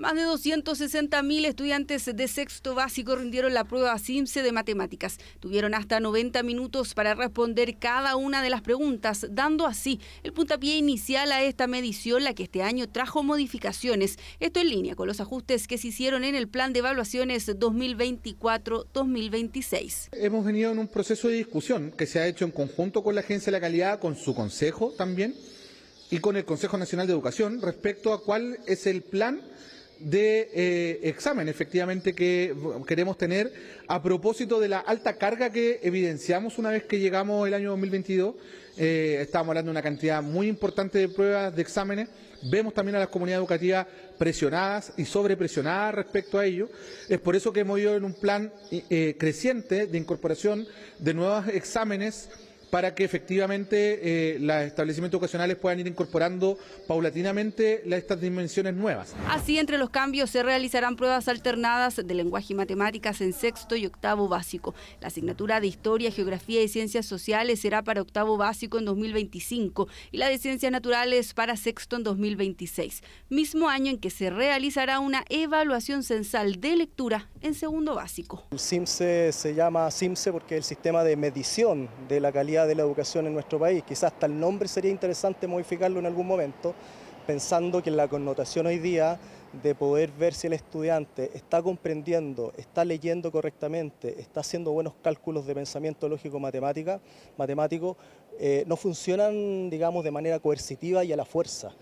Más de 260.000 estudiantes de sexto básico rindieron la prueba CIMSE de matemáticas. Tuvieron hasta 90 minutos para responder cada una de las preguntas, dando así el puntapié inicial a esta medición, la que este año trajo modificaciones. Esto en línea con los ajustes que se hicieron en el plan de evaluaciones 2024-2026. Hemos venido en un proceso de discusión que se ha hecho en conjunto con la Agencia de la Calidad, con su consejo también y con el Consejo Nacional de Educación respecto a cuál es el plan de eh, examen, efectivamente, que queremos tener a propósito de la alta carga que evidenciamos una vez que llegamos el año 2022. Eh, estábamos hablando de una cantidad muy importante de pruebas, de exámenes. Vemos también a las comunidades educativas presionadas y sobrepresionadas respecto a ello. Es por eso que hemos ido en un plan eh, creciente de incorporación de nuevos exámenes para que efectivamente eh, los establecimientos educacionales puedan ir incorporando paulatinamente estas dimensiones nuevas. Así, entre los cambios se realizarán pruebas alternadas de lenguaje y matemáticas en sexto y octavo básico. La asignatura de Historia, Geografía y Ciencias Sociales será para octavo básico en 2025 y la de Ciencias Naturales para sexto en 2026, mismo año en que se realizará una evaluación censal de lectura en segundo básico. El CIMSE se llama CIMSE porque es el sistema de medición de la calidad de la educación en nuestro país. Quizás hasta el nombre sería interesante modificarlo en algún momento, pensando que la connotación hoy día de poder ver si el estudiante está comprendiendo, está leyendo correctamente, está haciendo buenos cálculos de pensamiento lógico matemática, matemático, eh, no funcionan, digamos, de manera coercitiva y a la fuerza,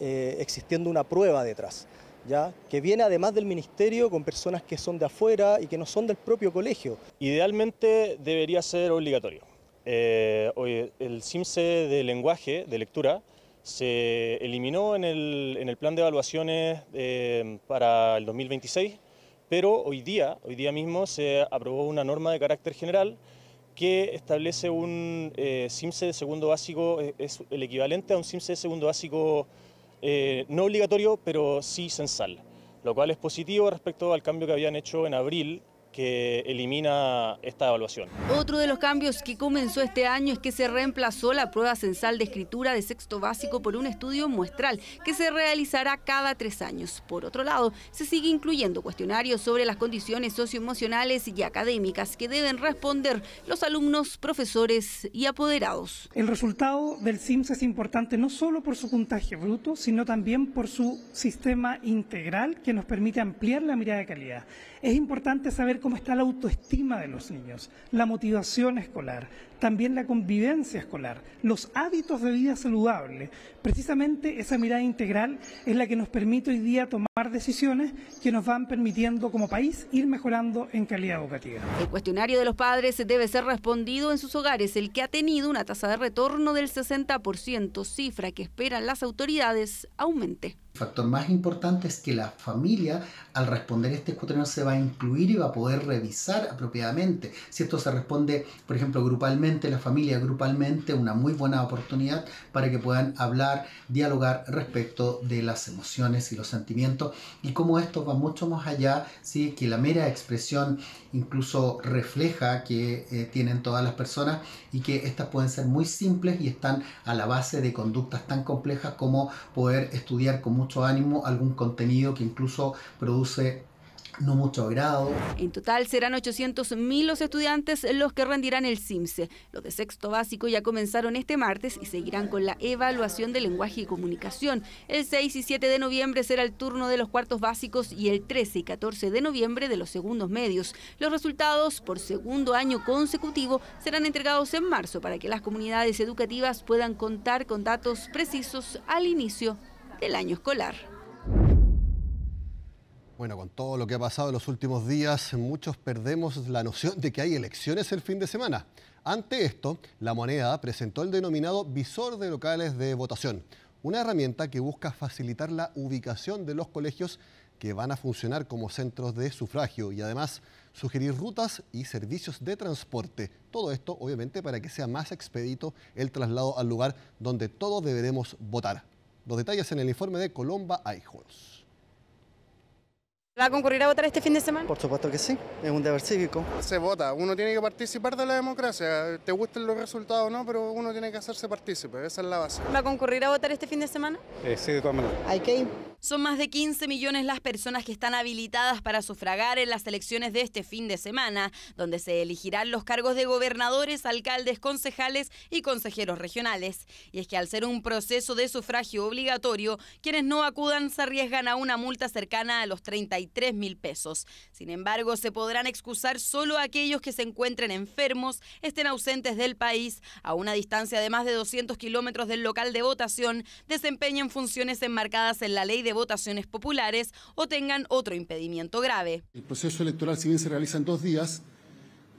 eh, existiendo una prueba detrás. ¿Ya? que viene además del ministerio con personas que son de afuera y que no son del propio colegio. Idealmente debería ser obligatorio. Eh, el CIMSE de lenguaje, de lectura, se eliminó en el, plan de evaluaciones eh, para el 2026, pero hoy día, hoy día mismo, se aprobó una norma de carácter general que establece un eh, de segundo básico, eh, es el equivalente a un CIMSE de segundo básico no obligatorio, pero sí censal, lo cual es positivo respecto al cambio que habían hecho en abril que elimina esta evaluación. Otro de los cambios que comenzó este año es que se reemplazó la prueba censal de escritura de sexto básico por un estudio muestral que se realizará cada tres años. Por otro lado, se sigue incluyendo cuestionarios sobre las condiciones socioemocionales y académicas que deben responder los alumnos, profesores y apoderados. El resultado del SIMS es importante no solo por su puntaje bruto, sino también por su sistema integral que nos permite ampliar la mirada de calidad. Es importante saber cómo cómo está la autoestima de los niños, la motivación escolar, también la convivencia escolar, los hábitos de vida saludable. Precisamente esa mirada integral es la que nos permite hoy día tomar decisiones que nos van permitiendo como país ir mejorando en calidad educativa. El cuestionario de los padres debe ser respondido en sus hogares, el que ha tenido una tasa de retorno del 60%, cifra que esperan las autoridades aumente factor más importante es que la familia, al responder este escuadrón, se va a incluir y va a poder revisar apropiadamente. Si esto se responde, por ejemplo, grupalmente, la familia grupalmente, una muy buena oportunidad para que puedan hablar, dialogar respecto de las emociones y los sentimientos y como esto va mucho más allá, ¿sí? que la mera expresión incluso refleja que eh, tienen todas las personas y que estas pueden ser muy simples y están a la base de conductas tan complejas como poder estudiar con mucho ánimo algún contenido que incluso produce no mucho grado. En total serán 800.000 los estudiantes los que rendirán el CIMSE. Los de sexto básico ya comenzaron este martes y seguirán con la evaluación de lenguaje y comunicación. El 6 y 7 de noviembre será el turno de los cuartos básicos y el 13 y 14 de noviembre de los segundos medios. Los resultados por segundo año consecutivo serán entregados en marzo para que las comunidades educativas puedan contar con datos precisos al inicio del año escolar. Bueno, con todo lo que ha pasado en los últimos días, muchos perdemos la noción de que hay elecciones el fin de semana. Ante esto, la moneda presentó el denominado visor de locales de votación, una herramienta que busca facilitar la ubicación de los colegios que van a funcionar como centros de sufragio y además sugerir rutas y servicios de transporte. Todo esto obviamente para que sea más expedito el traslado al lugar donde todos deberemos votar. Los detalles en el informe de Colomba Aijols. ¿Va a concurrir a votar este fin de semana? Por supuesto que sí, es un deber cívico. Se vota, uno tiene que participar de la democracia, te gustan los resultados o no, pero uno tiene que hacerse partícipe, esa es la base. ¿Va a concurrir a votar este fin de semana? Eh, sí, de todas maneras. Hay que ir. Son más de 15 millones las personas que están habilitadas para sufragar en las elecciones de este fin de semana, donde se elegirán los cargos de gobernadores, alcaldes, concejales y consejeros regionales. Y es que al ser un proceso de sufragio obligatorio, quienes no acudan se arriesgan a una multa cercana a los 33 3.000 mil pesos. Sin embargo, se podrán excusar solo aquellos que se encuentren enfermos, estén ausentes del país, a una distancia de más de 200 kilómetros del local de votación, desempeñen funciones enmarcadas en la ley de votaciones populares o tengan otro impedimento grave. El proceso electoral, si bien se realiza en dos días,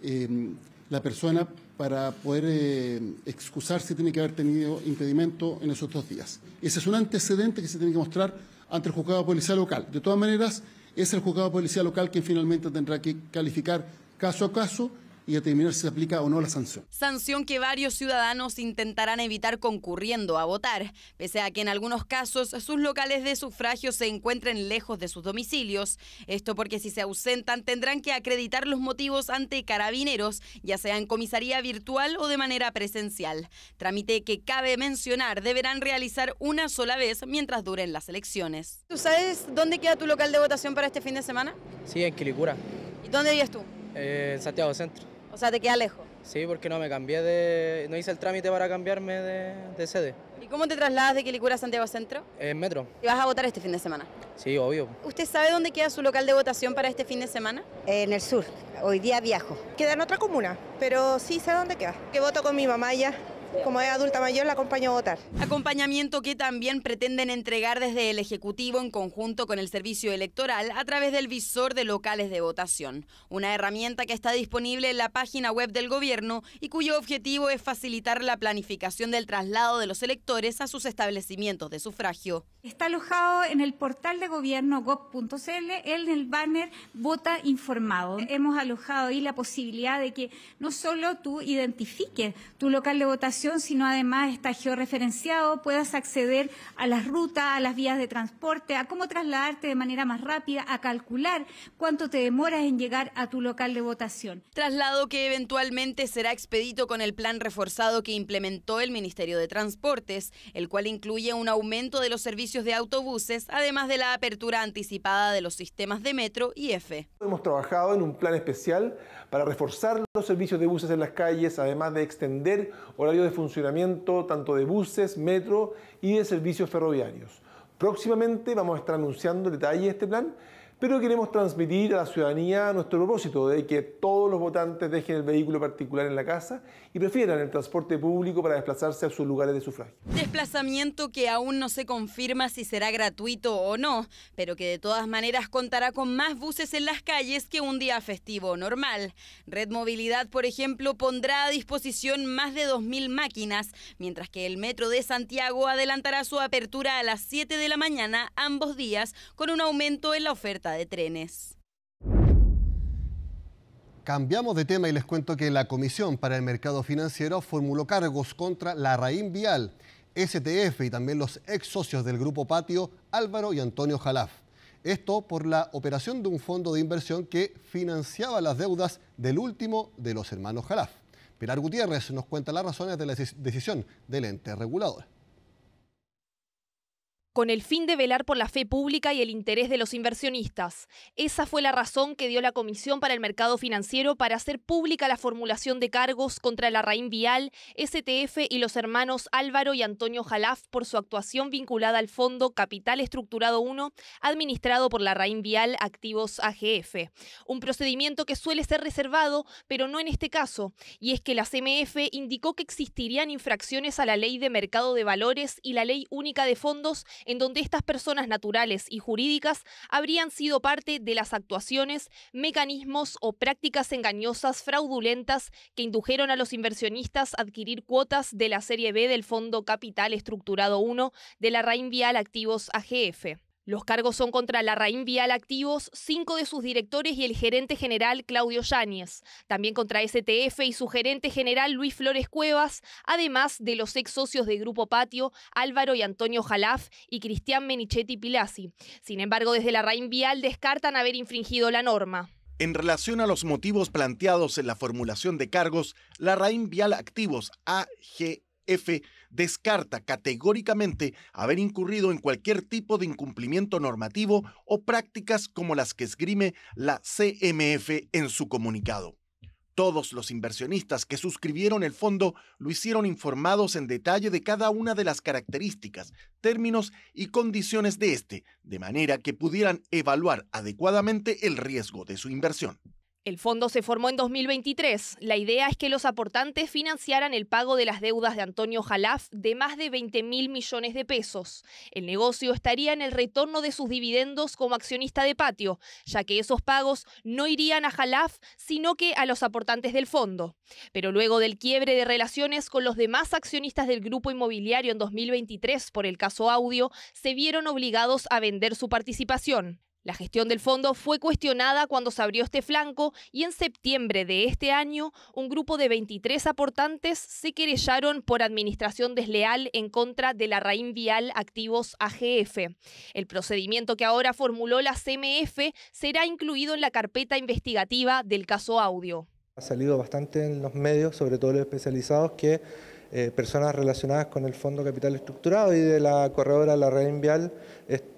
em, la persona para poder excusar eh, excusarse tiene que haber tenido impedimento en esos dos días. Ese es un antecedente que se tiene que mostrar ante el juzgado policía local. De todas maneras, es el juzgado de policía local quien finalmente tendrá que calificar caso a caso y determinar si se aplica o no la sanción. Sanción que varios ciudadanos intentarán evitar concurriendo a votar, pese a que en algunos casos sus locales de sufragio se encuentren lejos de sus domicilios. Esto porque si se ausentan tendrán que acreditar los motivos ante carabineros, ya sea en comisaría virtual o de manera presencial. Trámite que cabe mencionar deberán realizar una sola vez mientras duren las elecciones. ¿Tú sabes dónde queda tu local de votación para este fin de semana? Sí, en Quilicura. ¿Y dónde vives tú? Eh, en Santiago Centro. O sea, te queda lejos. Sí, porque no me cambié de. no hice el trámite para cambiarme de, de sede. ¿Y cómo te trasladas de Quilicura a Santiago Centro? En metro. ¿Y vas a votar este fin de semana? Sí, obvio. ¿Usted sabe dónde queda su local de votación para este fin de semana? En el sur. Hoy día viajo. Queda en otra comuna, pero sí sé dónde queda. Que voto con mi mamá ya como es adulta mayor, la acompaño a votar. Acompañamiento que también pretenden entregar desde el Ejecutivo en conjunto con el Servicio Electoral a través del visor de locales de votación, una herramienta que está disponible en la página web del gobierno y cuyo objetivo es facilitar la planificación del traslado de los electores a sus establecimientos de sufragio. Está alojado en el portal de gobierno gov.cl en el banner Vota Informado. Hemos alojado ahí la posibilidad de que no solo tú identifiques tu local de votación, sino además está georreferenciado, puedas acceder a las rutas, a las vías de transporte, a cómo trasladarte de manera más rápida, a calcular cuánto te demoras en llegar a tu local de votación. Traslado que eventualmente será expedito con el plan reforzado que implementó el Ministerio de Transportes, el cual incluye un aumento de los servicios de autobuses, además de la apertura anticipada de los sistemas de metro y EFE. Hemos trabajado en un plan especial para reforzar los servicios de buses en las calles, además de extender horarios de funcionamiento tanto de buses, metro y de servicios ferroviarios. Próximamente vamos a estar anunciando detalles de este plan pero queremos transmitir a la ciudadanía nuestro propósito de que todos los votantes dejen el vehículo particular en la casa y prefieran el transporte público para desplazarse a sus lugares de sufragio. Desplazamiento que aún no se confirma si será gratuito o no, pero que de todas maneras contará con más buses en las calles que un día festivo normal. Red Movilidad, por ejemplo, pondrá a disposición más de 2.000 máquinas, mientras que el Metro de Santiago adelantará su apertura a las 7 de la mañana ambos días con un aumento en la oferta de trenes. Cambiamos de tema y les cuento que la Comisión para el Mercado Financiero formuló cargos contra la Raín Vial, STF y también los ex socios del Grupo Patio, Álvaro y Antonio Jalaf. Esto por la operación de un fondo de inversión que financiaba las deudas del último de los hermanos Jalaf. Pilar Gutiérrez nos cuenta las razones de la decisión del ente regulador con el fin de velar por la fe pública y el interés de los inversionistas. Esa fue la razón que dio la Comisión para el Mercado Financiero para hacer pública la formulación de cargos contra la Raín Vial, STF y los hermanos Álvaro y Antonio Jalaf por su actuación vinculada al Fondo Capital Estructurado 1, administrado por la Raín Vial Activos AGF. Un procedimiento que suele ser reservado, pero no en este caso, y es que la CMF indicó que existirían infracciones a la Ley de Mercado de Valores y la Ley Única de Fondos en donde estas personas naturales y jurídicas habrían sido parte de las actuaciones, mecanismos o prácticas engañosas fraudulentas que indujeron a los inversionistas a adquirir cuotas de la Serie B del Fondo Capital Estructurado 1 de la Vial Activos AGF. Los cargos son contra la Larraín Vial Activos, cinco de sus directores y el gerente general Claudio Yáñez. También contra STF y su gerente general Luis Flores Cuevas, además de los ex socios de Grupo Patio, Álvaro y Antonio Jalaf y Cristian Menichetti Pilasi. Sin embargo, desde la Larraín Vial descartan haber infringido la norma. En relación a los motivos planteados en la formulación de cargos, la Raín Vial Activos, AGF, descarta categóricamente haber incurrido en cualquier tipo de incumplimiento normativo o prácticas como las que esgrime la CMF en su comunicado. Todos los inversionistas que suscribieron el fondo lo hicieron informados en detalle de cada una de las características, términos y condiciones de este, de manera que pudieran evaluar adecuadamente el riesgo de su inversión. El fondo se formó en 2023. La idea es que los aportantes financiaran el pago de las deudas de Antonio Jalaf de más de 20 mil millones de pesos. El negocio estaría en el retorno de sus dividendos como accionista de patio, ya que esos pagos no irían a Jalaf, sino que a los aportantes del fondo. Pero luego del quiebre de relaciones con los demás accionistas del grupo inmobiliario en 2023 por el caso Audio, se vieron obligados a vender su participación. La gestión del fondo fue cuestionada cuando se abrió este flanco y en septiembre de este año un grupo de 23 aportantes se querellaron por administración desleal en contra de la RAIN Vial Activos AGF. El procedimiento que ahora formuló la CMF será incluido en la carpeta investigativa del caso Audio. Ha salido bastante en los medios, sobre todo los especializados, que eh, personas relacionadas con el Fondo Capital Estructurado y de la corredora La Red invial,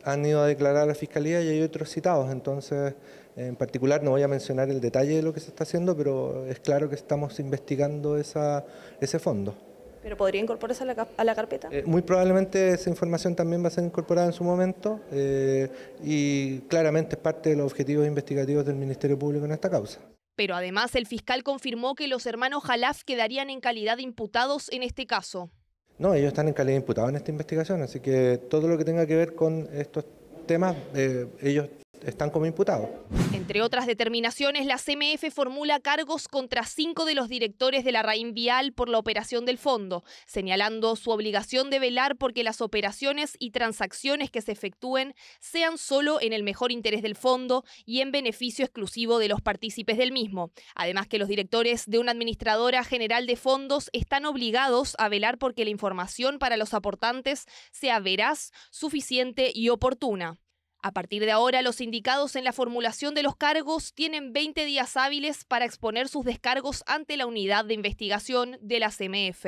han ido a declarar a la Fiscalía y hay otros citados. Entonces, en particular, no voy a mencionar el detalle de lo que se está haciendo, pero es claro que estamos investigando ese fondo. ¿Pero podría incorporarse a la, carpeta? Eh, muy probablemente esa información también va a ser incorporada en su momento eh, y claramente es parte de los objetivos investigativos del Ministerio Público en esta causa. Pero además el fiscal confirmó que los hermanos Jalaf quedarían en calidad de imputados en este caso. No, ellos están en calidad de imputados en esta investigación, así que todo lo que tenga que ver con estos temas, eh, ellos están como imputados. Entre otras determinaciones, la CMF formula cargos contra cinco de los directores de la RAIN Vial por la operación del fondo, señalando su obligación de velar porque las operaciones y transacciones que se efectúen sean solo en el mejor interés del fondo y en beneficio exclusivo de los partícipes del mismo. Además que los directores de una administradora general de fondos están obligados a velar porque la información para los aportantes sea veraz, suficiente y oportuna. A partir de ahora, los indicados en la formulación de los cargos tienen 20 días hábiles para exponer sus descargos ante la unidad de investigación de la CMF.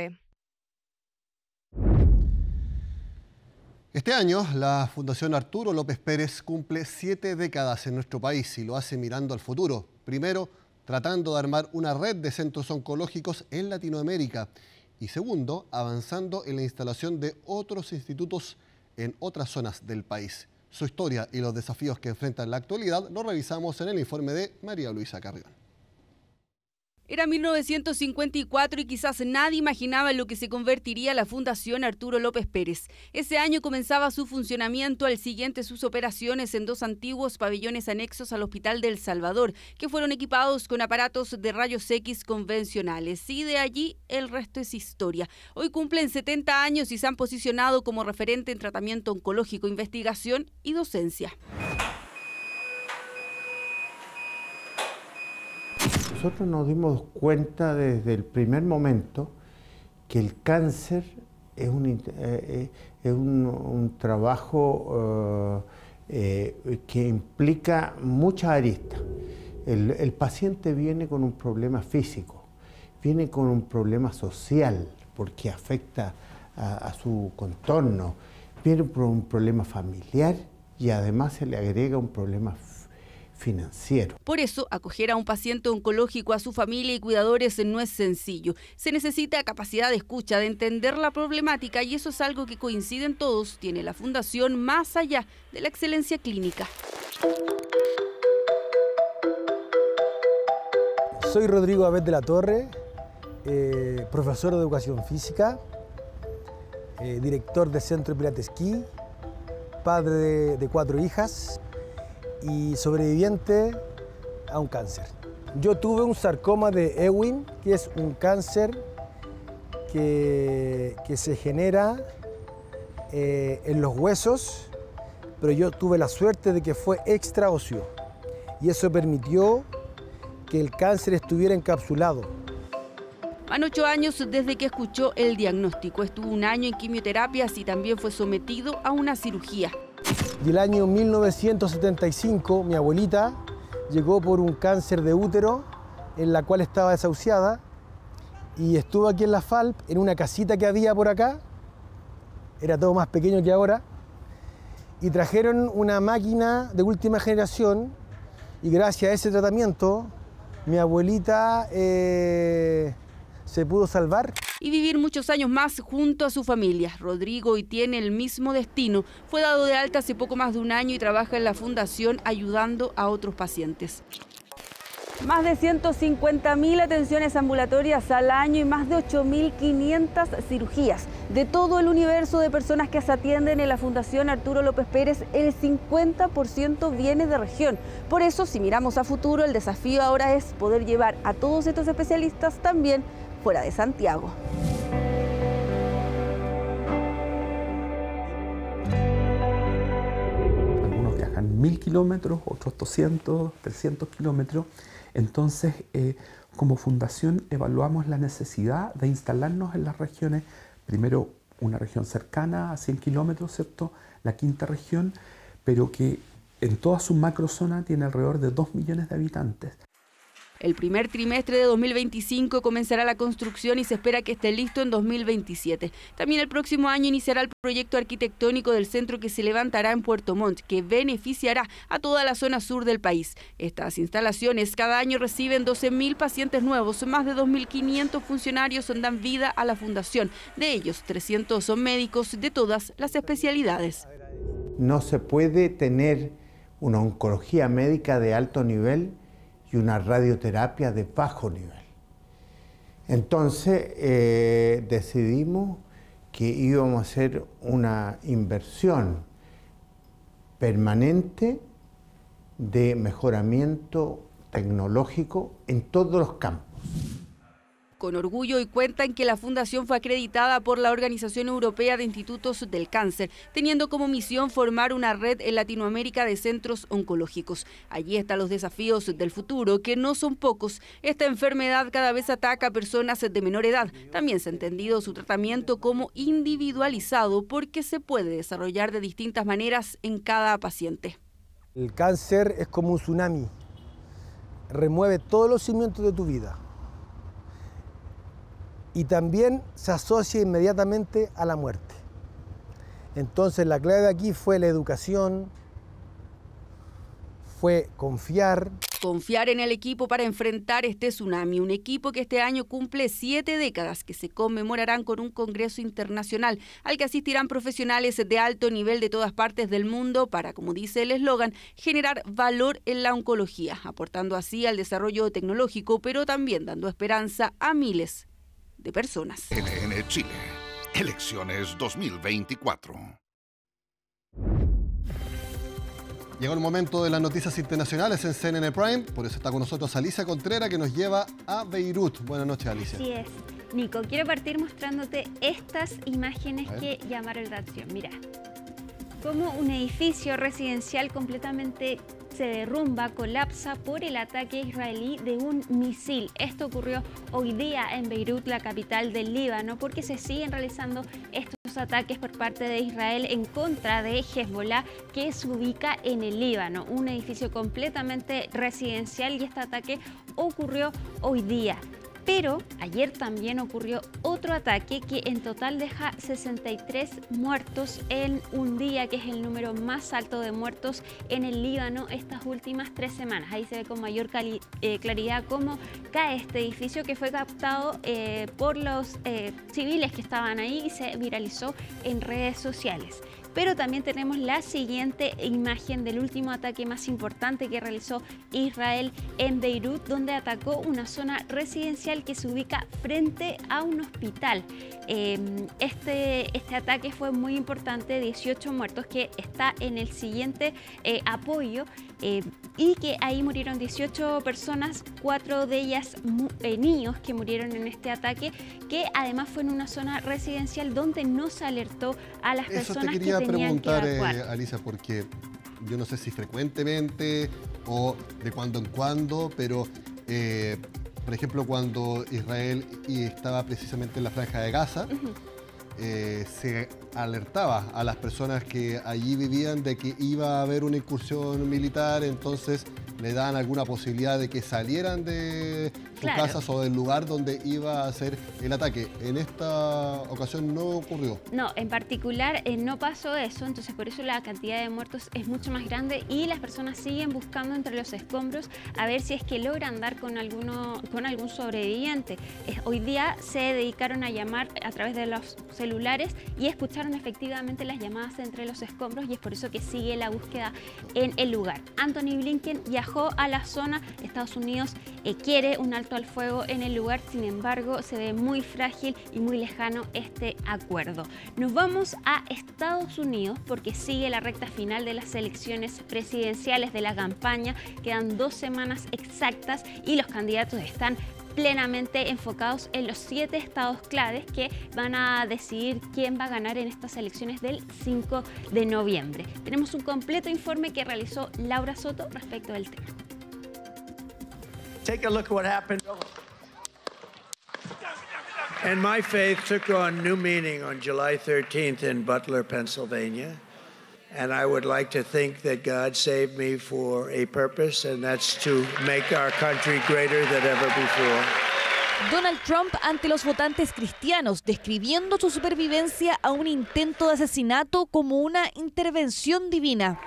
Este año, la Fundación Arturo López Pérez cumple siete décadas en nuestro país y lo hace mirando al futuro. Primero, tratando de armar una red de centros oncológicos en Latinoamérica. Y segundo, avanzando en la instalación de otros institutos en otras zonas del país. Su historia y los desafíos que enfrenta en la actualidad lo revisamos en el informe de María Luisa Carrión. Era 1954 y quizás nadie imaginaba en lo que se convertiría la Fundación Arturo López Pérez. Ese año comenzaba su funcionamiento, al siguiente sus operaciones en dos antiguos pabellones anexos al Hospital del Salvador, que fueron equipados con aparatos de rayos X convencionales. Y de allí el resto es historia. Hoy cumplen 70 años y se han posicionado como referente en tratamiento oncológico, investigación y docencia. nosotros nos dimos cuenta desde el primer momento que el cáncer es un, eh, eh, trabajo eh, que implica muchas aristas. El, paciente viene con un problema físico, viene con un problema social, porque afecta a, su contorno, viene con un problema familiar y además se le agrega un problema físico. Por eso, acoger a un paciente oncológico, a su familia y cuidadores no es sencillo. Se necesita capacidad de escucha, de entender la problemática y eso es algo que coinciden todos, tiene la Fundación más allá de la excelencia clínica. Soy Rodrigo Abed de la Torre, eh, profesor de educación física, eh, director de Centro Pilates Ski, padre de cuatro hijas y sobreviviente a un cáncer. Yo tuve un sarcoma de Ewing, que es un cáncer que, se genera eh, en los huesos, pero yo tuve la suerte de que fue extra óseo y eso permitió que el cáncer estuviera encapsulado. Van ocho años desde que escuchó el diagnóstico. Estuvo un año en quimioterapias y también fue sometido a una cirugía. Y el año 1975 mi abuelita llegó por un cáncer de útero en la cual estaba desahuciada y estuvo aquí en la FALP, en una casita que había por acá, era todo más pequeño que ahora, y trajeron una máquina de última generación y gracias a ese tratamiento mi abuelita eh, se pudo salvar y vivir muchos años más junto a su familia. Rodrigo y tiene el mismo destino. Fue dado de alta hace poco más de un año y trabaja en la fundación ayudando a otros pacientes. Más de 150.000 atenciones ambulatorias al año y más de 8.500 cirugías. De todo el universo de personas que se atienden en la Fundación Arturo López Pérez, el 50% viene de región. Por eso, si miramos a futuro, el desafío ahora es poder llevar a todos estos especialistas también fuera de Santiago. Algunos viajan mil kilómetros, otros 200, 300 kilómetros. Entonces, eh, como fundación evaluamos la necesidad de instalarnos en las regiones, primero una región cercana a 100 kilómetros, excepto La quinta región, pero que en toda su macrozona tiene alrededor de 2 millones de habitantes. El primer trimestre de 2025 comenzará la construcción y se espera que esté listo en 2027. También el próximo año iniciará el proyecto arquitectónico del centro que se levantará en Puerto Montt, que beneficiará a toda la zona sur del país. Estas instalaciones cada año reciben 12.000 pacientes nuevos, más de 2.500 funcionarios dan vida a la fundación. De ellos, 300 son médicos de todas las especialidades. No se puede tener una oncología médica de alto nivel y una radioterapia de bajo nivel. Entonces eh, decidimos que íbamos a hacer una inversión permanente de mejoramiento tecnológico en todos los campos con orgullo y cuentan que la fundación fue acreditada por la Organización Europea de Institutos del Cáncer, teniendo como misión formar una red en Latinoamérica de centros oncológicos. Allí están los desafíos del futuro, que no son pocos. Esta enfermedad cada vez ataca a personas de menor edad. También se ha entendido su tratamiento como individualizado porque se puede desarrollar de distintas maneras en cada paciente. El cáncer es como un tsunami, remueve todos los cimientos de tu vida y también se asocia inmediatamente a la muerte. Entonces la clave aquí fue la educación, fue confiar. Confiar en el equipo para enfrentar este tsunami, un equipo que este año cumple siete décadas, que se conmemorarán con un Congreso Internacional al que asistirán profesionales de alto nivel de todas partes del mundo para, como dice el eslogan, generar valor en la oncología, aportando así al desarrollo tecnológico, pero también dando esperanza a miles de personas. NN eh, Chile, elecciones 2024. Llegó el momento de las noticias internacionales en CNN Prime, por eso está con nosotros Alicia Contreras que nos lleva a Beirut. Buenas noches Alicia. Así es. Nico, quiero partir mostrándote estas imágenes que llamaron la atención. Mira. Como un edificio residencial completamente se derrumba, colapsa por el ataque israelí de un misil. Esto ocurrió hoy día en Beirut, la capital del Líbano, porque se siguen realizando estos ataques por parte de Israel en contra de Hezbollah, que se ubica en el Líbano, un edificio completamente residencial y este ataque ocurrió hoy día. Pero ayer también ocurrió otro ataque que en total deja 63 muertos en un día, que es el número más alto de muertos en el Líbano estas últimas tres semanas. Ahí se ve con mayor eh, claridad cómo cae este edificio que fue captado eh, por los eh, civiles que estaban ahí y se viralizó en redes sociales pero también tenemos la siguiente imagen del último ataque más importante que realizó Israel en Beirut, donde atacó una zona residencial que se ubica frente a un hospital. Em, este, este ataque fue muy importante, 18 muertos, que está en el siguiente eh, apoyo em, y que ahí murieron 18 personas, cuatro de ellas eh, niños que murieron en este ataque, que además fue en una zona residencial donde no se alertó a las personas que preguntar, eh, Alisa, porque yo no sé si frecuentemente o de cuando en cuando, pero eh, por ejemplo cuando Israel estaba precisamente en la franja de Gaza, eh, se alertaba a las personas que allí vivían de que iba a haber una incursión militar, entonces le dan alguna posibilidad de que salieran de sus casas o del lugar donde iba a ser el ataque. En esta ocasión no ocurrió. No, en particular eh, no pasó eso, entonces por eso la cantidad de muertos es mucho más grande y las personas siguen buscando entre los escombros a ver si es que logran dar con, alguno, con algún sobreviviente. hoy día se dedicaron a llamar a través de los celulares y escuchar efectivamente las llamadas entre los escombros y es por eso que sigue la búsqueda en el lugar. Anthony Blinken viajó a la zona, Estados Unidos eh, quiere un alto al fuego en el lugar, sin embargo se ve muy frágil y muy lejano este acuerdo. Nos vamos a Estados Unidos porque sigue la recta final de las elecciones presidenciales de la campaña, quedan dos semanas exactas y los candidatos están plenamente enfocados en los siete estados claves que van a decidir quién va a ganar en estas elecciones del 5 de noviembre. Tenemos un completo informe que realizó Laura Soto respecto del tema. 13 Butler, Pennsylvania. And I would like to think that God saved me for a purpose, and that's to make our country greater than ever before. Donald Trump ante los votantes cristianos, describiendo su supervivencia a un intento de asesinato como una intervención divina.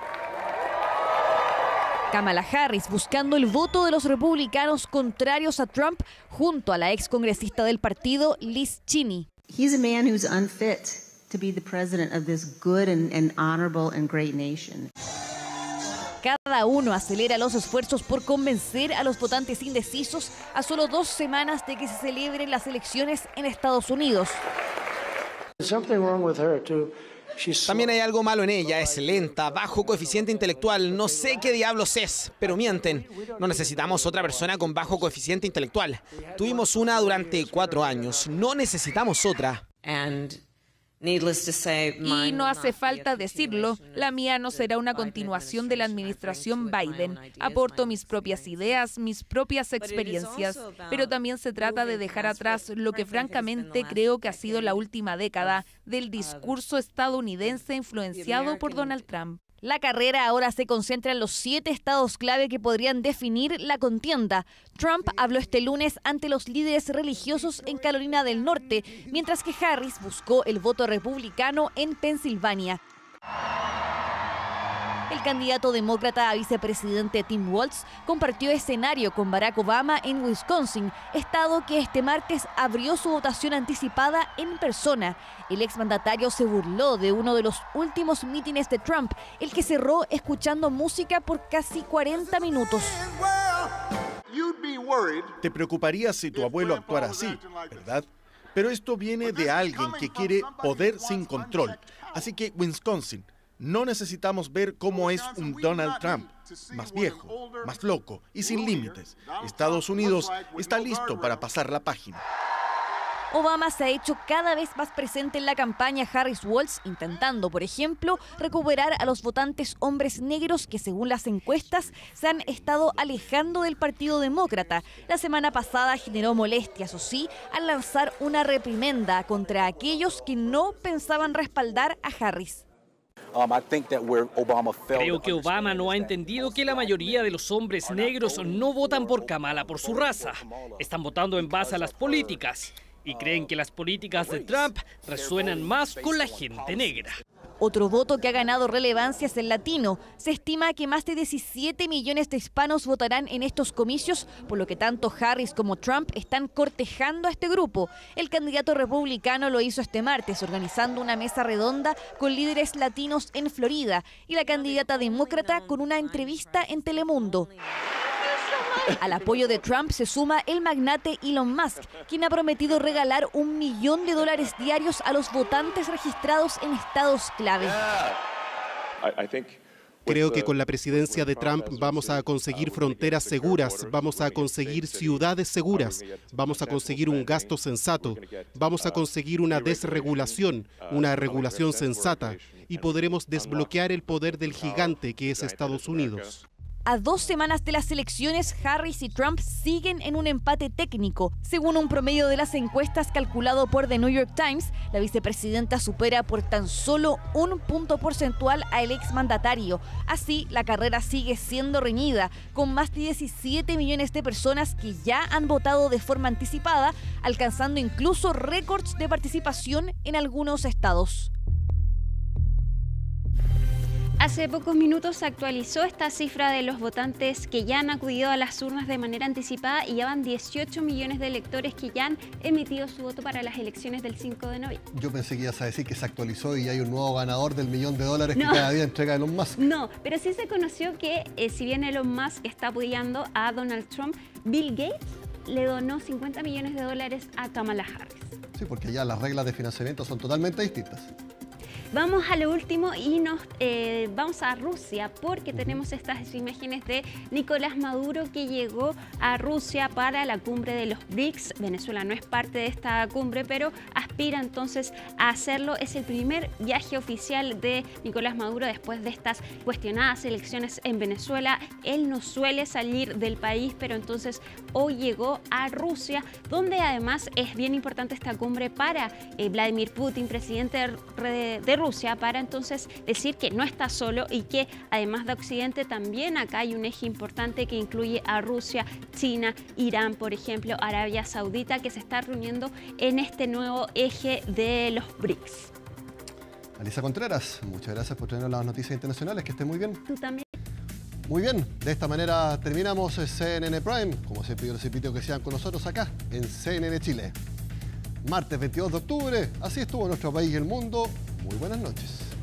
Kamala Harris buscando el voto de los republicanos contrarios a Trump junto a la ex congresista del partido Liz Cheney honorable Cada uno acelera los esfuerzos por convencer a los votantes indecisos a solo dos semanas de que se celebren las elecciones en Estados Unidos. También hay algo malo en ella, es lenta, bajo coeficiente intelectual, no sé qué diablos es, pero mienten. No necesitamos otra persona con bajo coeficiente intelectual. Tuvimos una durante cuatro años, no necesitamos otra. Y no hace falta decirlo, la mía no será una continuación de la administración Biden. Aporto mis propias ideas, mis propias experiencias, pero también se trata de dejar atrás lo que francamente creo que ha sido la última década del discurso estadounidense influenciado por Donald Trump. La carrera ahora se concentra en los siete estados clave que podrían definir la contienda. Trump habló este lunes ante los líderes religiosos en Carolina del Norte, mientras que Harris buscó el voto republicano en Pensilvania. El candidato demócrata a vicepresidente Tim Walz compartió escenario con Barack Obama en Wisconsin, estado que este martes abrió su votación anticipada en persona. El exmandatario se burló de uno de los últimos mítines de Trump, el que cerró escuchando música por casi 40 minutos. Te preocuparía si tu abuelo actuara así, ¿verdad? Pero esto viene de alguien que quiere poder sin control. Así que Wisconsin, no necesitamos ver cómo es un Donald Trump, más viejo, más loco y sin límites. Estados Unidos está listo para pasar la página. Obama se ha hecho cada vez más presente en la campaña Harris Walls, intentando, por ejemplo, recuperar a los votantes hombres negros que, según las encuestas, se han estado alejando del Partido Demócrata. La semana pasada generó molestias, o sí, al lanzar una reprimenda contra aquellos que no pensaban respaldar a Harris. Um, Creo que Obama no ha entendido que la mayoría de los hombres negros no votan por Kamala por su raza. Están votando en base a las políticas y creen que las políticas de Trump resuenan más con la gente negra. Otro voto que ha ganado relevancia es el latino. Se estima que más de 17 millones de hispanos votarán en estos comicios, por lo que tanto Harris como Trump están cortejando a este grupo. El candidato republicano lo hizo este martes, organizando una mesa redonda con líderes latinos en Florida y la candidata demócrata con una entrevista en Telemundo. Al apoyo de Trump se suma el magnate Elon Musk, quien ha prometido regalar un millón de dólares diarios a los votantes registrados en estados clave. Creo que con la presidencia de Trump vamos a conseguir fronteras seguras, vamos a conseguir ciudades seguras, vamos a conseguir un gasto sensato, uh, vamos a conseguir una desregulación, uh, una regulación sensata, y podremos desbloquear el poder del gigante que es Estados Unidos. A dos semanas de las elecciones, Harris y Trump siguen en un empate técnico. Según un promedio de las encuestas calculado por The New York Times, la vicepresidenta supera por tan solo un punto porcentual al exmandatario. Así, la carrera sigue siendo reñida, con más de 17 millones de personas que ya han votado de forma anticipada, alcanzando incluso récords de participación en algunos estados. Hace pocos minutos se actualizó esta cifra de los votantes que ya han acudido a las urnas de manera anticipada y ya van 18 millones de electores que ya han emitido su voto para las elecciones del 5 de noviembre. Yo pensé que ibas a decir que se actualizó y hay un nuevo ganador del millón de dólares que cada día entrega Elon Musk. No, pero sí se conoció que eh, si bien Elon Musk está apoyando a Donald Trump, Bill Gates le donó 50 millones de dólares a Kamala Harris. Sí, porque ya las reglas de financiamiento son totalmente distintas. Vamos a lo último y nos eh, vamos a Rusia porque tenemos estas imágenes de Nicolás Maduro que llegó a Rusia para la cumbre de los BRICS. Venezuela no es parte de esta cumbre, pero aspira entonces a hacerlo. Es el primer viaje oficial de Nicolás Maduro después de estas cuestionadas elecciones en Venezuela. Él no suele salir del país, pero entonces hoy llegó a Rusia, donde además es bien importante esta cumbre para eh, Vladimir Putin, presidente de, de Rusia para entonces decir que no está solo y que además de Occidente también acá hay un eje importante que incluye a Rusia, China, Irán, por ejemplo, Arabia Saudita, que se está reuniendo en este nuevo eje de los BRICS. Alisa Contreras, muchas gracias por tener las noticias internacionales, que estén muy bien. Tú también. Muy bien, de esta manera terminamos eh, CNN Prime. Como siempre, yo les invito a que sean con nosotros acá en CNN Chile. Martes 22 de octubre, así estuvo nuestro país y el mundo. Muy buenas noches.